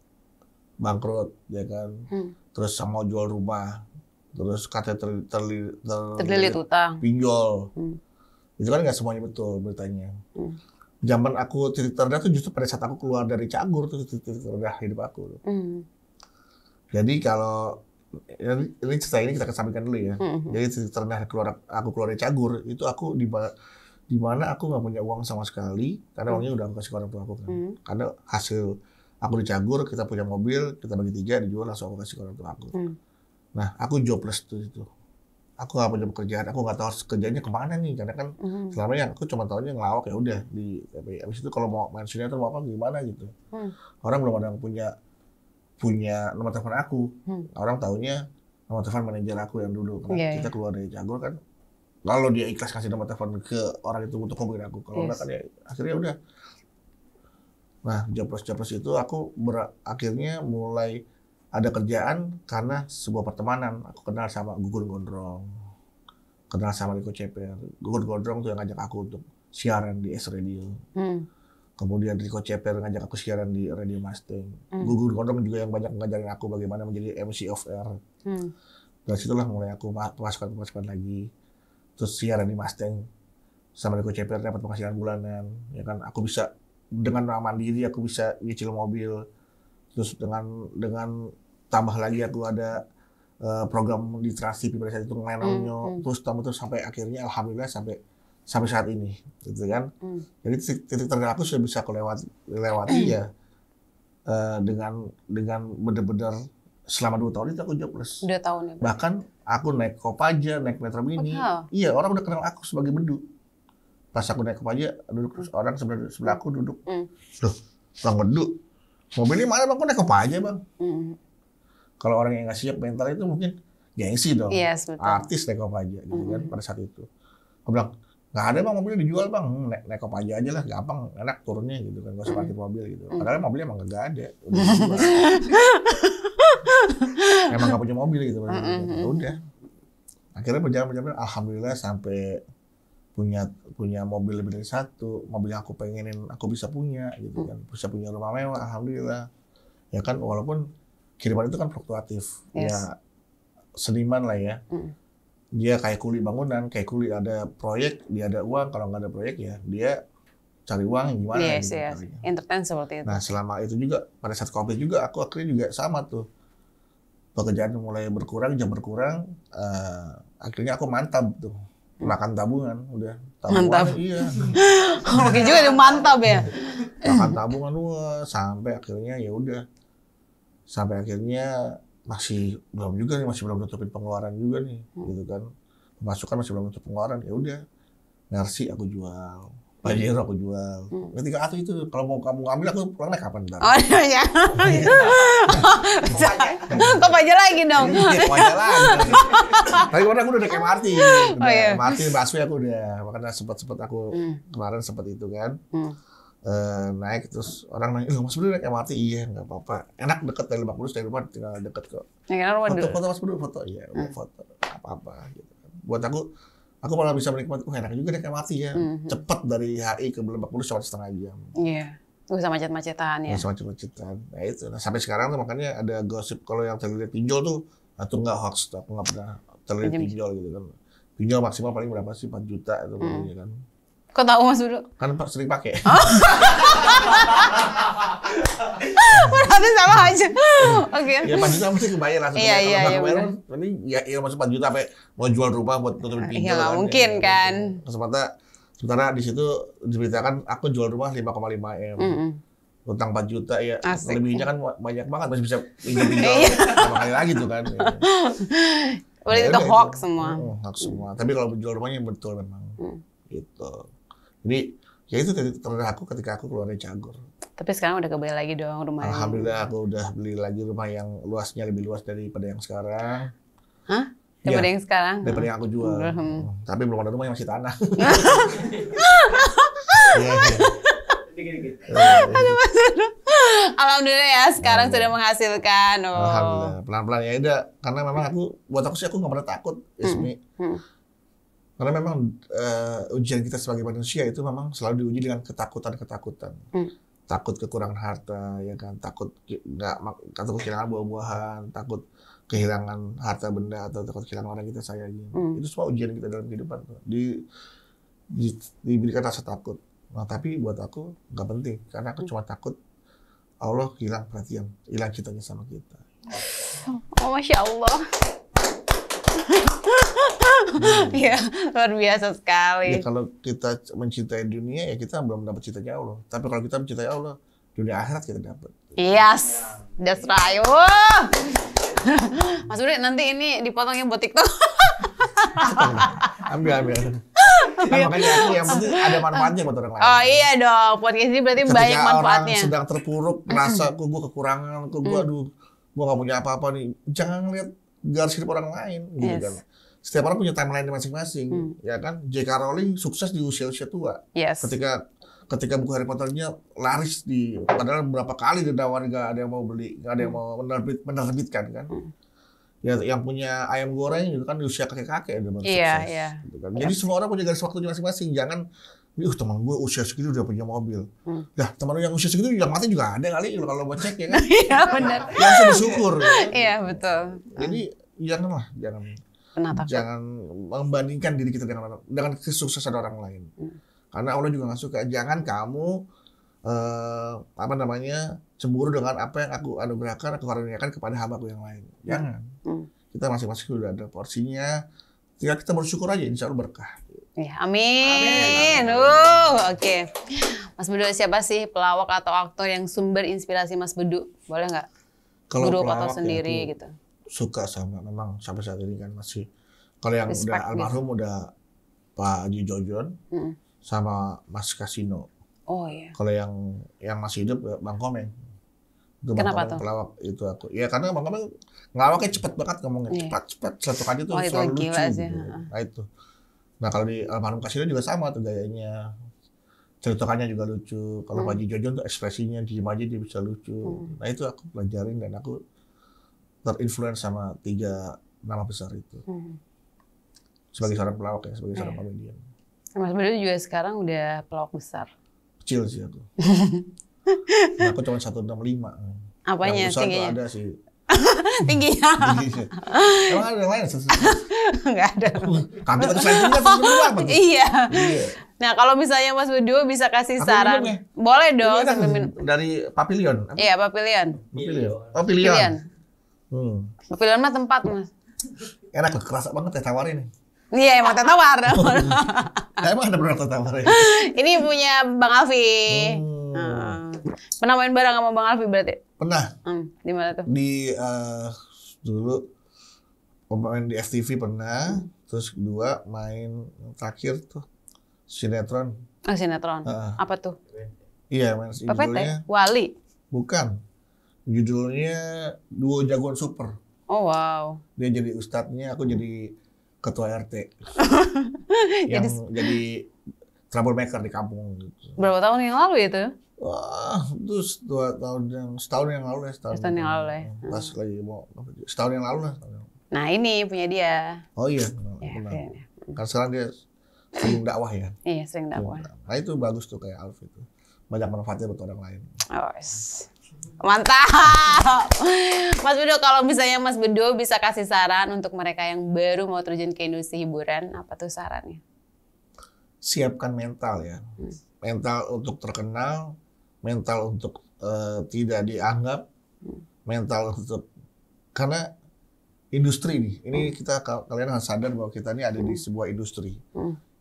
bangkrut ya kan. Hmm. Terus mau jual rumah. Terus katanya ter, ter, ter, terlilit utang. Pinjol. Hmm. Itu kan nggak semuanya betul beritanya. Hmm zaman aku titik terendah tuh justru pada saat aku keluar dari cagur tuh titik terendah hidup aku. Mm. Jadi kalau ini cerita ini kita kesampingkan dulu ya. Mm-hmm. Jadi setelah keluar aku keluar dari cagur itu aku di di mana aku nggak punya uang sama sekali karena mm. uangnya udah aku kasih ke orang tua aku kan. Mm-hmm. Karena hasil aku dicagur kita punya mobil kita bagi tiga dijual langsung aku kasih ke orang tua aku. Mm-hmm. Nah aku jobless tuh itu. Aku nggak punya pekerjaan, aku nggak tahu kerjanya kemana nih karena kan hmm selama ini aku cuma tahunya ngelawak ya udah di tapi abis itu kalau mau main sinetron mau apa gimana gitu. hmm Orang belum ada yang punya punya nomor telepon aku. Hmm. Orang tahunya nomor telepon manajer aku yang dulu. Karena yeah, iya, iya. kita keluar dari Jagur kan kalau dia ikhlas kasih nomor telepon ke orang itu untuk hubungin aku. Kalau yes. enggak kan ya akhirnya udah. Nah, jobless jobless itu aku ber akhirnya mulai ada kerjaan karena sebuah pertemanan. Aku kenal sama Gugur Gondrong. Kenal sama Rico Ceper. Gugur Gondrong tuh yang ngajak aku untuk siaran di S Radio. Hmm Kemudian Rico Ceper ngajak aku siaran di Radio Mustang. Mm. Gugur Kodong juga yang banyak ngajarin aku bagaimana menjadi MC of air. Mm. Dari situlah mulai aku pemasukan-pemasukan lagi. Terus siaran di Mustang sama Rico Ceper dapat penghasilan bulanan. Ya kan aku bisa dengan mandiri aku bisa nyicil mobil. Terus dengan dengan tambah lagi aku ada uh, program literasi pada saat itu ngelenongnya. Mm. Terus tambah terus sampai akhirnya alhamdulillah sampai sampai saat ini gitu kan hmm. jadi titik, titik terendah aku sudah bisa aku lewati, ya uh, dengan dengan benar-benar selama dua tahun itu aku jobless dua tahun ya bahkan aku naik kopaja naik metro mini Betul. Oh, iya orang udah kenal aku sebagai bendu pas aku naik kopaja duduk terus hmm. orang sebelah sebelah aku duduk hmm. loh bang bendu mobilnya mana bang aku naik kopaja bang hmm. kalau orang yang nggak siap mental itu mungkin gengsi dong yes, artis naik kopaja gitu kan, hmm. kan pada saat itu aku bilang nggak ada bang mobilnya dijual bang hmm, naik naik kop aja aja lah gampang enak turunnya gitu kan gak usah parkir hmm. mobil gitu padahal mobilnya emang gak ada udah emang gak punya mobil gitu kan udah akhirnya berjalan berjalan alhamdulillah sampai punya punya mobil lebih dari satu mobil yang aku pengenin aku bisa punya gitu kan bisa punya rumah mewah alhamdulillah ya kan walaupun kiriman itu kan fluktuatif ya, yes. ya seniman lah ya mm dia kayak kulit bangunan, kayak kulit ada proyek, dia ada uang, kalau nggak ada proyek ya dia cari uang gimana yes, iya, gitu. Yes. Iya. Ya. Entertain seperti itu. Nah selama itu juga pada saat covid juga aku akhirnya juga sama tuh pekerjaan mulai berkurang jam berkurang uh, akhirnya aku mantap tuh hmm. makan tabungan udah tabungan mantap. iya Oke oh, juga dia mantap ya makan tabungan wah sampai akhirnya ya udah sampai akhirnya masih belum juga nih, masih belum nutupin pengeluaran juga nih, hmm. gitu kan. Pemasukan masih belum nutup pengeluaran, ya udah. mercy aku jual. Pajero hmm. aku jual. Hmm. Ketika aku itu kalau mau kamu ambil aku pulang naik kapan ntar? Oh iya. iya. Kok pajak lagi dong? Iya pajak lagi. Tapi kemarin aku udah naik MRT. Udah oh, iya. MRT busway aku udah. Makanya sempat-sempat aku hmm. kemarin sempat itu kan. Hmm uh, naik terus orang nanya, "Lu Mas Bedu naik MRT?" Iya, nggak apa-apa. Enak deket dari 50 dari rumah tinggal deket kok. Foto-foto Mas Bedu foto. Iya, hmm. foto apa-apa gitu. Buat aku aku malah bisa menikmati, "Wah, oh, enak juga deh naik mati ya. Hmm. hmm. Cepat dari HI ke Lebak Bulus cuma setengah jam." Iya. Yeah. bisa macet-macetan ya. Gak iya, usah macet-macetan. Nah itu. Nah, sampai sekarang tuh makanya ada gosip kalau yang terlihat pinjol tuh atau nah, nggak hoax tuh aku nggak pernah terlihat pinjol gitu kan. Pinjol maksimal paling berapa sih? 4 juta itu hmm. Gitu kan. Kok tahu Mas Bro? Kan sering pakai. Oh. Berarti sama aja. Oke. Okay. Ya 4 juta mesti kebayar lah. Iya, iya, iya. Ini ya, ya masuk 4 juta sampai mau jual rumah buat tutup iya, pinjol? Kan. Iya, kan. mungkin ya, kan. Kesempatan sementara di situ diberitakan aku jual rumah 5,5 m. Mm -mm utang 4 juta ya Asik. lebihnya kan banyak banget masih bisa pinjam pinjam sama kali lagi tuh kan ya. Boleh ya, itu hoax semua. Oh, hoax semua. Tapi kalau jual rumahnya betul memang. Hmm. Gitu. Jadi ya itu tadi terakhir aku ketika aku keluar dari Cagur. Tapi sekarang udah kebeli lagi dong rumahnya. Alhamdulillah aku udah beli lagi rumah yang luasnya lebih luas daripada yang sekarang. Hah? Daripada ya, yang sekarang? Daripada hmm. yang aku jual. Hmm. Tapi belum ada rumah yang masih tanah. ya, ya. Alhamdulillah ya sekarang sudah menghasilkan. Oh. Alhamdulillah pelan-pelan ya udah karena memang aku buat aku sih aku nggak pernah takut Ismi. Hmm. Hmm karena memang uh, ujian kita sebagai manusia itu memang selalu diuji dengan ketakutan-ketakutan. Hmm. Takut kekurangan harta, ya kan? Takut nggak takut kehilangan buah-buahan, takut kehilangan harta benda atau takut kehilangan orang kita sayangi. Hmm. Itu semua ujian kita dalam kehidupan. Di, di diberikan rasa takut. Nah, tapi buat aku nggak penting karena aku hmm. cuma takut Allah hilang perhatian, hilang cintanya sama kita. Oh, masya Allah. Iya, hmm. Ya, luar biasa sekali. Ya, kalau kita mencintai dunia ya kita belum dapat cintanya Allah. Tapi kalau kita mencintai Allah, dunia akhirat kita dapat. Yes, that's right. Wow. Mas Budi nanti ini dipotongin buat TikTok. ambil, ambil. Nah, makanya aku yang penting ada manfaatnya buat orang lain. Oh iya dong, podcast ini berarti Ketika banyak manfaatnya. orang sedang terpuruk, merasa kok gue kekurangan, kok gue mm. aduh, gue gak punya apa-apa nih. Jangan lihat garis hidup orang lain, gitu kan setiap orang punya timeline masing-masing, hmm. ya kan? J.K. Rowling sukses di usia-usia tua. Yes. Ketika ketika buku Harry Potternya laris di padahal berapa kali ditawarin nggak ada yang mau beli, nggak ada yang hmm. mau menerbit, menerbitkan kan. Hmm. Ya yang punya ayam goreng itu kan di usia kakek-kakek udah -kakek, yeah, sukses. Yeah. Gitu kan. Iya. Jadi yeah. semua orang punya garis waktunya masing-masing. Jangan uh teman gue usia segitu udah punya mobil. Hmm. Lah, teman lu yang usia segitu udah mati juga ada kali kalau buat cek ya kan. Iya, benar. Yang syukur. Ya kan? Iya, betul. Jadi janganlah, jangan Kena Jangan membandingkan diri kita dengan orang, dengan kesuksesan orang lain. Hmm. Karena Allah juga nggak suka. Jangan kamu uh, apa namanya cemburu dengan apa yang aku anugerahkan, aku karuniakan kepada hambaku yang lain. Jangan. Ya hmm. hmm. Kita masing-masing sudah ada porsinya. Tinggal kita bersyukur aja, insya Allah berkah. Ya, amin. amin. Uh, oke. Okay. Mas Bedu siapa sih pelawak atau aktor yang sumber inspirasi Mas Bedu? Boleh nggak? Kalau Guru atau ya, sendiri itu, gitu suka sama memang sampai saat ini kan masih kalau yang Respect udah gitu. almarhum udah Pak Haji Jojon mm. sama Mas Kasino. Oh iya. Kalau yang yang masih hidup eh, Bang Komeng. Itu Kenapa Bang Komeng pelawak itu aku. Ya karena Bang Komeng ngelawaknya cepat banget ngomongnya yeah. cepat cepat satu kali tuh oh, selalu lucu. Gitu. Nah itu. Nah kalau di almarhum Kasino juga sama tuh gayanya ceritakannya juga lucu. Kalau hmm. Pak Haji Jojon tuh ekspresinya di aja dia bisa lucu. Hmm. Nah itu aku pelajarin dan aku terinfluence sama tiga nama besar itu. Hmm. Sebagai seorang pelawak ya, sebagai seorang iya. komedian. Mas Bedu juga sekarang udah pelawak besar. Kecil sih aku. nah, aku cuma 165. Apanya yang besar tingginya? ada sih. tingginya. Emang ada yang lain? Enggak ada. Kaget aku selanjutnya sebenarnya Iya. Iya. Nah, kalau misalnya Mas Bedu bisa kasih saran. ya? Boleh dong. Iya, dari Papilion. Iya, Papilion. Papilion. Papilion. Papilion. Hmm. Film mah tempat mas. Enak loh, kerasa banget ya tawarin. Iya emang teh tawar. emang ada benar teh tawar. Ini punya Bang Alfi. Hmm. Ah. Pernah main bareng sama Bang Alfi berarti? Pernah. Hmm, di mana tuh? Di uh, dulu pemain di STV pernah. Terus kedua main terakhir tuh sinetron. Oh, sinetron. Apa tuh? Iya main sinetronnya Wali. Bukan judulnya duo jagoan super oh wow dia jadi ustadznya aku jadi ketua rt yang jadi, jadi troublemaker di kampung gitu. berapa tahun yang lalu itu Wah, itu dua tahun yang setahun yang lalu ya setahun, setahun yang lalu ya. Hmm. Pas lagi mau setahun yang lalu lah. Nah ini punya dia. Oh iya, Ya, Ya, Karena sekarang dia sering dakwah ya. Iya sering dakwah. Nah itu bagus tuh kayak Alf itu. Banyak manfaatnya buat orang lain. Oh, yes. Mantap. Mas Bedo, kalau misalnya Mas Bedo bisa kasih saran untuk mereka yang baru mau terjun ke industri hiburan, apa tuh sarannya? Siapkan mental ya. Hmm. Mental untuk terkenal, mental untuk uh, tidak dianggap, hmm. mental untuk karena industri nih. Ini hmm. kita kalian harus sadar bahwa kita ini ada di sebuah industri.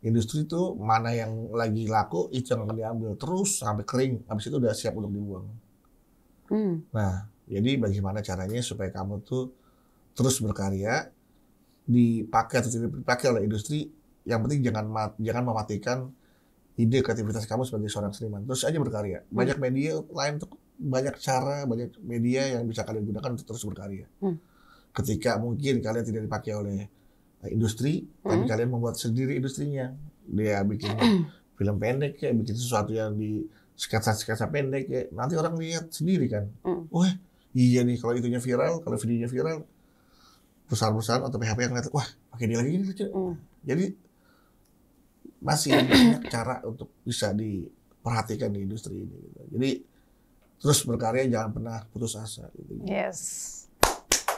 Industri itu mana yang lagi laku itu yang diambil terus sampai kering, habis itu udah siap untuk dibuang Hmm. Nah, jadi bagaimana caranya supaya kamu tuh terus berkarya dipakai atau tidak dipakai oleh industri yang penting jangan mat, jangan mematikan ide kreativitas kamu sebagai seorang seniman terus aja berkarya hmm. banyak media lain tuh banyak cara banyak media yang bisa kalian gunakan untuk terus berkarya hmm. ketika mungkin kalian tidak dipakai oleh eh, industri hmm. tapi kalian membuat sendiri industrinya dia bikin film pendek ya bikin sesuatu yang di sketsa-sketsa pendek ya nanti orang lihat sendiri kan mm. wah iya nih kalau itunya viral kalau videonya viral perusahaan-perusahaan atau PHP yang lihat wah pakai dia lagi ini lucu mm. jadi masih banyak cara untuk bisa diperhatikan di industri ini gitu. jadi terus berkarya jangan pernah putus asa gitu. yes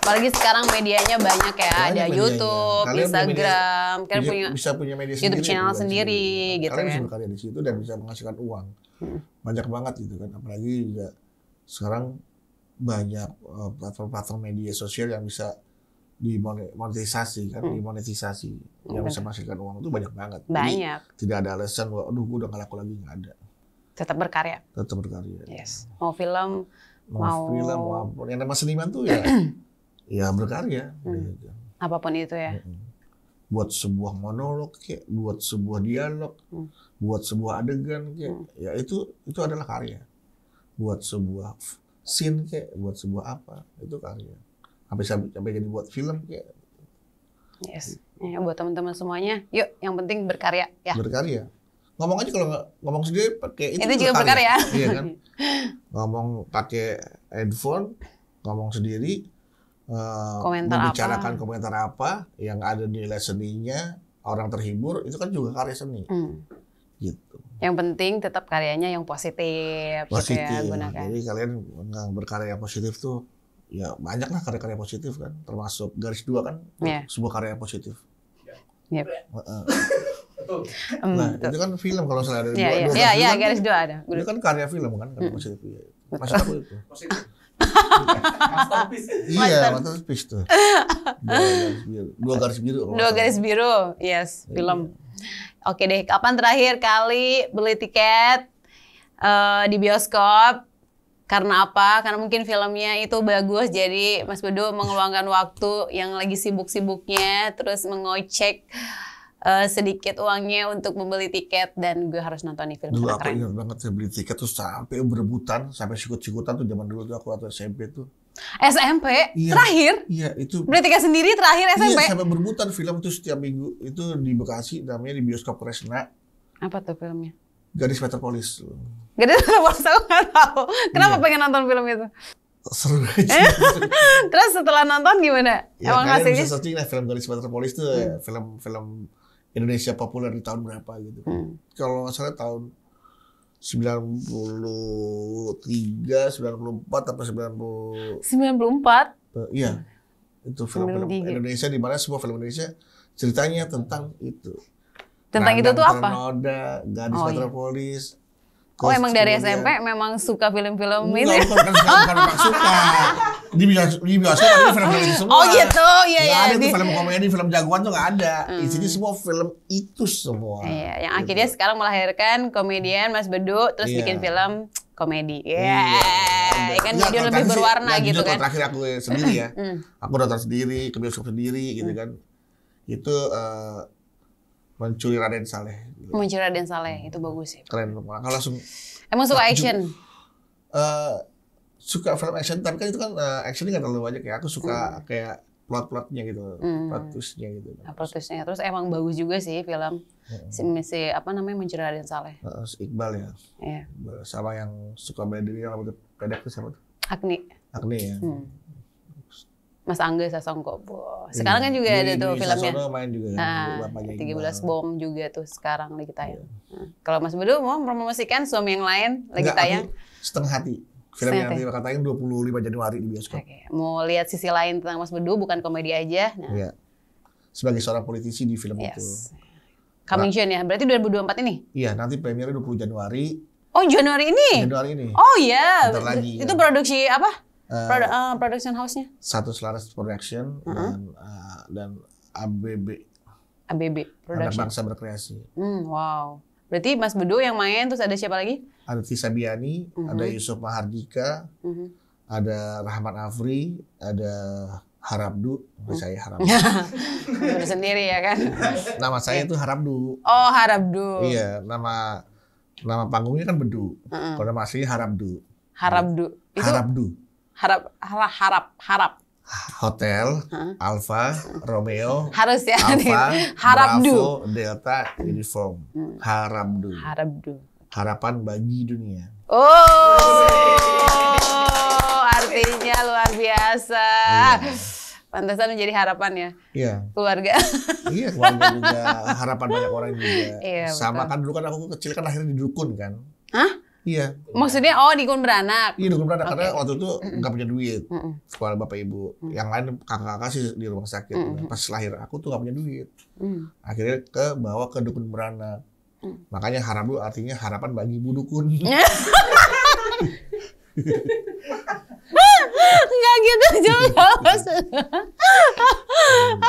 Apalagi sekarang medianya banyak ya, banyak ada medianya. YouTube, kalian Instagram, punya media, kalian punya bisa punya media YouTube sendiri, channel sendiri, sendiri gitu kan. Kalian bisa ya. berkarya di situ dan bisa menghasilkan uang hmm. banyak banget gitu kan apalagi juga sekarang banyak eh, platform-platform uh, media sosial yang bisa dimonetisasi kan hmm. dimonetisasi hmm. yang iya. bisa menghasilkan uang itu banyak banget banyak Jadi, tidak ada alasan bahwa aduh gue udah gak laku lagi nggak ada tetap berkarya tetap berkarya yes mau film mau, mau film mau apapun yang namanya seniman tuh ya ya berkarya hmm. Gitu. apapun itu ya buat sebuah monolog kayak buat sebuah dialog hmm buat sebuah adegan kayak hmm. ya itu itu adalah karya buat sebuah scene kayak buat sebuah apa itu karya sampai sampai jadi buat film kayak yes ya, buat teman-teman semuanya yuk yang penting berkarya ya berkarya ngomong aja kalau ngomong sendiri pakai itu, itu juga berkarya, berkarya. iya kan ngomong pakai handphone ngomong sendiri eh, komentar membicarakan apa? komentar apa yang ada nilai seninya orang terhibur itu kan juga karya seni hmm Gitu. Yang penting tetap karyanya yang positif, positif. gitu ya Jadi kalian berkarya positif tuh ya banyak lah karya-karya positif kan, termasuk garis dua kan yeah. sebuah karya positif. Yep. Iya. nah itu kan film kalau saya ada yeah, dua, yeah. dua yeah, garis, yeah, kan, garis dua ada. Itu kan karya film kan, karya mm. positif. Ya. aku itu. Iya, mata tuh. Dua garis biru. Dua garis biru, dua garis biru yes, iya. film. Oke deh, kapan terakhir kali beli tiket uh, di bioskop? Karena apa? Karena mungkin filmnya itu bagus, jadi Mas Bedu mengeluangkan waktu yang lagi sibuk-sibuknya, terus mengocek uh, sedikit uangnya untuk membeli tiket dan gue harus nonton film dulu aku ingat banget saya beli tiket tuh sampai berebutan sampai sikut-sikutan tuh zaman dulu tuh aku atau SMP tuh SMP iya, terakhir. Iya itu. Berarti kan sendiri terakhir SMP. Iya sampai berbutan film itu setiap minggu itu di Bekasi namanya di bioskop Resna Apa tuh filmnya? Gadis Metropolis. Gadis Metropolis aku nggak tahu. Kenapa iya. pengen nonton film itu? Seru aja. Terus setelah nonton gimana? Ya, Emang hasilnya? Bisa searching lah film Gadis Metropolis tuh ya, hmm. film-film Film, film Indonesia populer di tahun berapa gitu. Hmm. Kalau nggak salah tahun 93, 94 apa 90 94? Uh, iya. Itu film-film Indonesia di mana semua film Indonesia ceritanya tentang itu. Tentang itu tuh apa? Noda, Gadis oh, iya. Metropolis, iya Oh emang dari SMP dia. memang suka film-film itu? Iya, Enggak, bukan, bukan, bukan, suka. Di biasa, di biasa tapi film-film oh, semua. Oh gitu, iya iya. ada tuh film komedi, film jagoan tuh gak ada. Hmm. Isinya semua film itu semua. Iya, yang gitu. akhirnya sekarang melahirkan komedian Mas Bedu, terus yeah. bikin film komedi. Yeah. Iya, iya, iya. Kan video ya, kan lebih berwarna sih, gitu kan. terakhir aku sendiri ya. Hmm. aku datang sendiri, ke bioskop sendiri gitu hmm. kan. Itu uh, mencuri Raden Saleh. Mencuri Raden Saleh itu bagus sih. Keren banget. Kalau langsung Emang suka action? Uh, suka film action tapi kan itu kan uh, actionnya nggak terlalu banyak ya. Aku suka hmm. kayak plot-plotnya gitu, hmm. plot twistnya gitu. Nah, plot twistnya terus emang bagus juga sih film hmm. si, si apa namanya mencuri Raden Saleh. Uh, Iqbal ya. Iya. Yeah. Sama yang suka bela diri yang rambut pendek itu siapa tuh? Agni. Agni ya. Hmm. Mas Angga Sasongko. Iya. Sekarang kan juga di, iya, ada tuh di filmnya. Sasono kan main juga. Nah, kan, 13 bom juga tuh sekarang lagi tayang. Yeah. Iya. Nah, kalau Mas Bedu mau promosikan suami yang lain lagi Enggak, tayang? Setengah hati. Film tadi yang nanti bakal tayang 25 Januari di bioskop. Okay. Mau lihat sisi lain tentang Mas Bedu bukan komedi aja. Nah. Yeah. Sebagai seorang politisi di film yes. itu. Coming nah, soon ya. Berarti 2024 ini? Iya, nanti premiernya 20 Januari. Oh, Januari ini? Januari ini. Oh iya. Yeah. Itu ya. produksi apa? Produ uh, production house-nya? Satu Selaras Production uh -huh. dan uh, dan ABB. ABB Production. Anak Bangsa Berkreasi. Hmm, wow. Berarti Mas Bedu yang main terus ada siapa lagi? Ada Tisa Biani, uh mm-hmm. -huh. ada Yusuf Mahardika, uh mm-hmm. -huh. ada Rahmat Afri, ada Harabdu, hmm. saya Harabdu. sendiri ya kan? Nama saya itu Harabdu. Oh Harabdu. Iya, nama nama panggungnya kan Bedu. Uh -uh. Kalau nama saya Harabdu. Harabdu. Harabdu. Itu, Harabdu harap harap harap harap. Hotel, huh? Alfa, Romeo, harus ya, Alfa, harap Bravo, Delta, Uniform, hmm. harap du. Harapan bagi dunia. Oh, artinya luar biasa. Iya. Pantasan menjadi harapan ya. Iya. Keluarga. Iya, keluarga juga harapan banyak orang juga. Iya, Sama betul. kan dulu kan aku kecil kan akhirnya di dukun kan. Hah? Iya. Maksudnya oh dukun beranak. Iya dukun beranak okay. karena waktu itu nggak punya duit. Mm Sekolah bapak ibu. Mm Yang lain kakak-kakak sih di rumah sakit. Mm Pas lahir aku tuh nggak punya duit. Mm. Akhirnya ke bawa ke dukun beranak. Mm. Makanya dulu artinya harapan bagi ibu dukun. Enggak gitu juga iya, iya.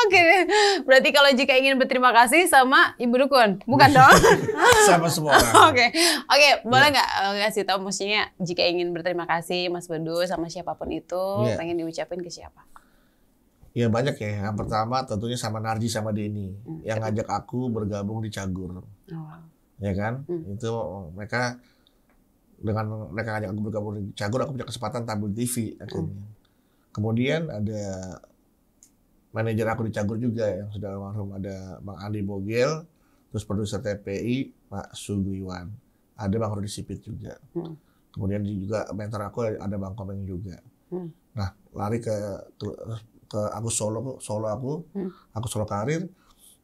Oke, deh. berarti kalau jika ingin berterima kasih sama Ibu Dukun, bukan dong? sama semua Oke, oke, iya. boleh nggak ya. Eh, kasih tahu maksudnya jika ingin berterima kasih Mas Bedu sama siapapun itu, ya. pengen diucapin ke siapa? Ya banyak ya. Yang pertama tentunya sama Narji sama Denny hmm. yang ngajak aku bergabung di Cagur. Oh. Ya kan? Hmm. Itu mereka dengan mereka ngajak aku bergabung di cagur aku punya kesempatan tampil di TV akhirnya. Hmm. Kemudian ada manajer aku di Cagur juga yang sudah almarhum ada Bang Andi Bogel, terus produser TPI Pak Sugiwan, ada Bang Rudi Sipit juga. Hmm. Kemudian juga mentor aku ada Bang Komeng juga. Hmm. Nah, lari ke ke aku solo solo aku, hmm. aku solo karir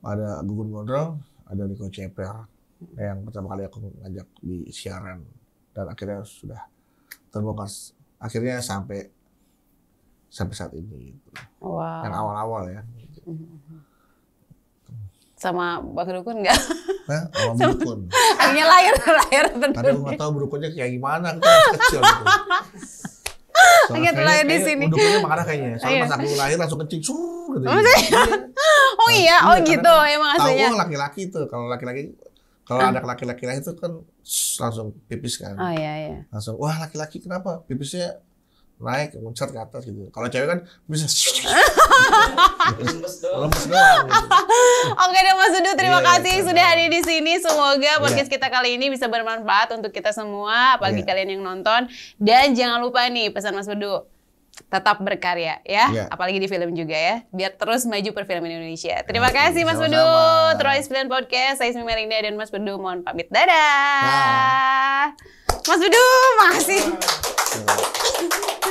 ada Gugun Gondrong, ada Nico Ceper. Hmm. Yang pertama kali aku ngajak di siaran dan akhirnya sudah terbongkar akhirnya sampai sampai saat ini gitu. Wow. awal-awal ya. Sama Bang Dukun enggak? Nah, sama Akhirnya lahir lahir berdukun. Tapi nggak tahu Dukunnya kayak gimana kan kecil gitu. Soalnya akhirnya lahir di sini. Dukunnya marah kayaknya. Soalnya pas iya. aku lahir langsung kecil. gitu. oh iya, iya. oh iya, gitu emang aslinya. Tahu oh, laki-laki tuh kalau laki-laki kalau ah. anak laki-laki lain itu kan langsung pipis kan. Oh iya iya. Langsung wah laki-laki kenapa pipisnya naik muncrat ke atas gitu. Kalau cewek kan bisa Oke deh Mas Dudu, terima yeah, kasih yeah, sudah hadir di sini. Semoga iya. podcast yeah. kita kali ini bisa bermanfaat untuk kita semua, apalagi yeah. kalian yang nonton. Dan jangan lupa nih pesan Mas Dudu tetap berkarya ya, yeah. apalagi di film juga ya, biar terus maju perfilman Indonesia. Terima kasih Mas Bedu, Troy Film Podcast, saya Ismi Marinda dan Mas Bedu mohon pamit dadah. Nah. Mas Bedu, makasih. Nah.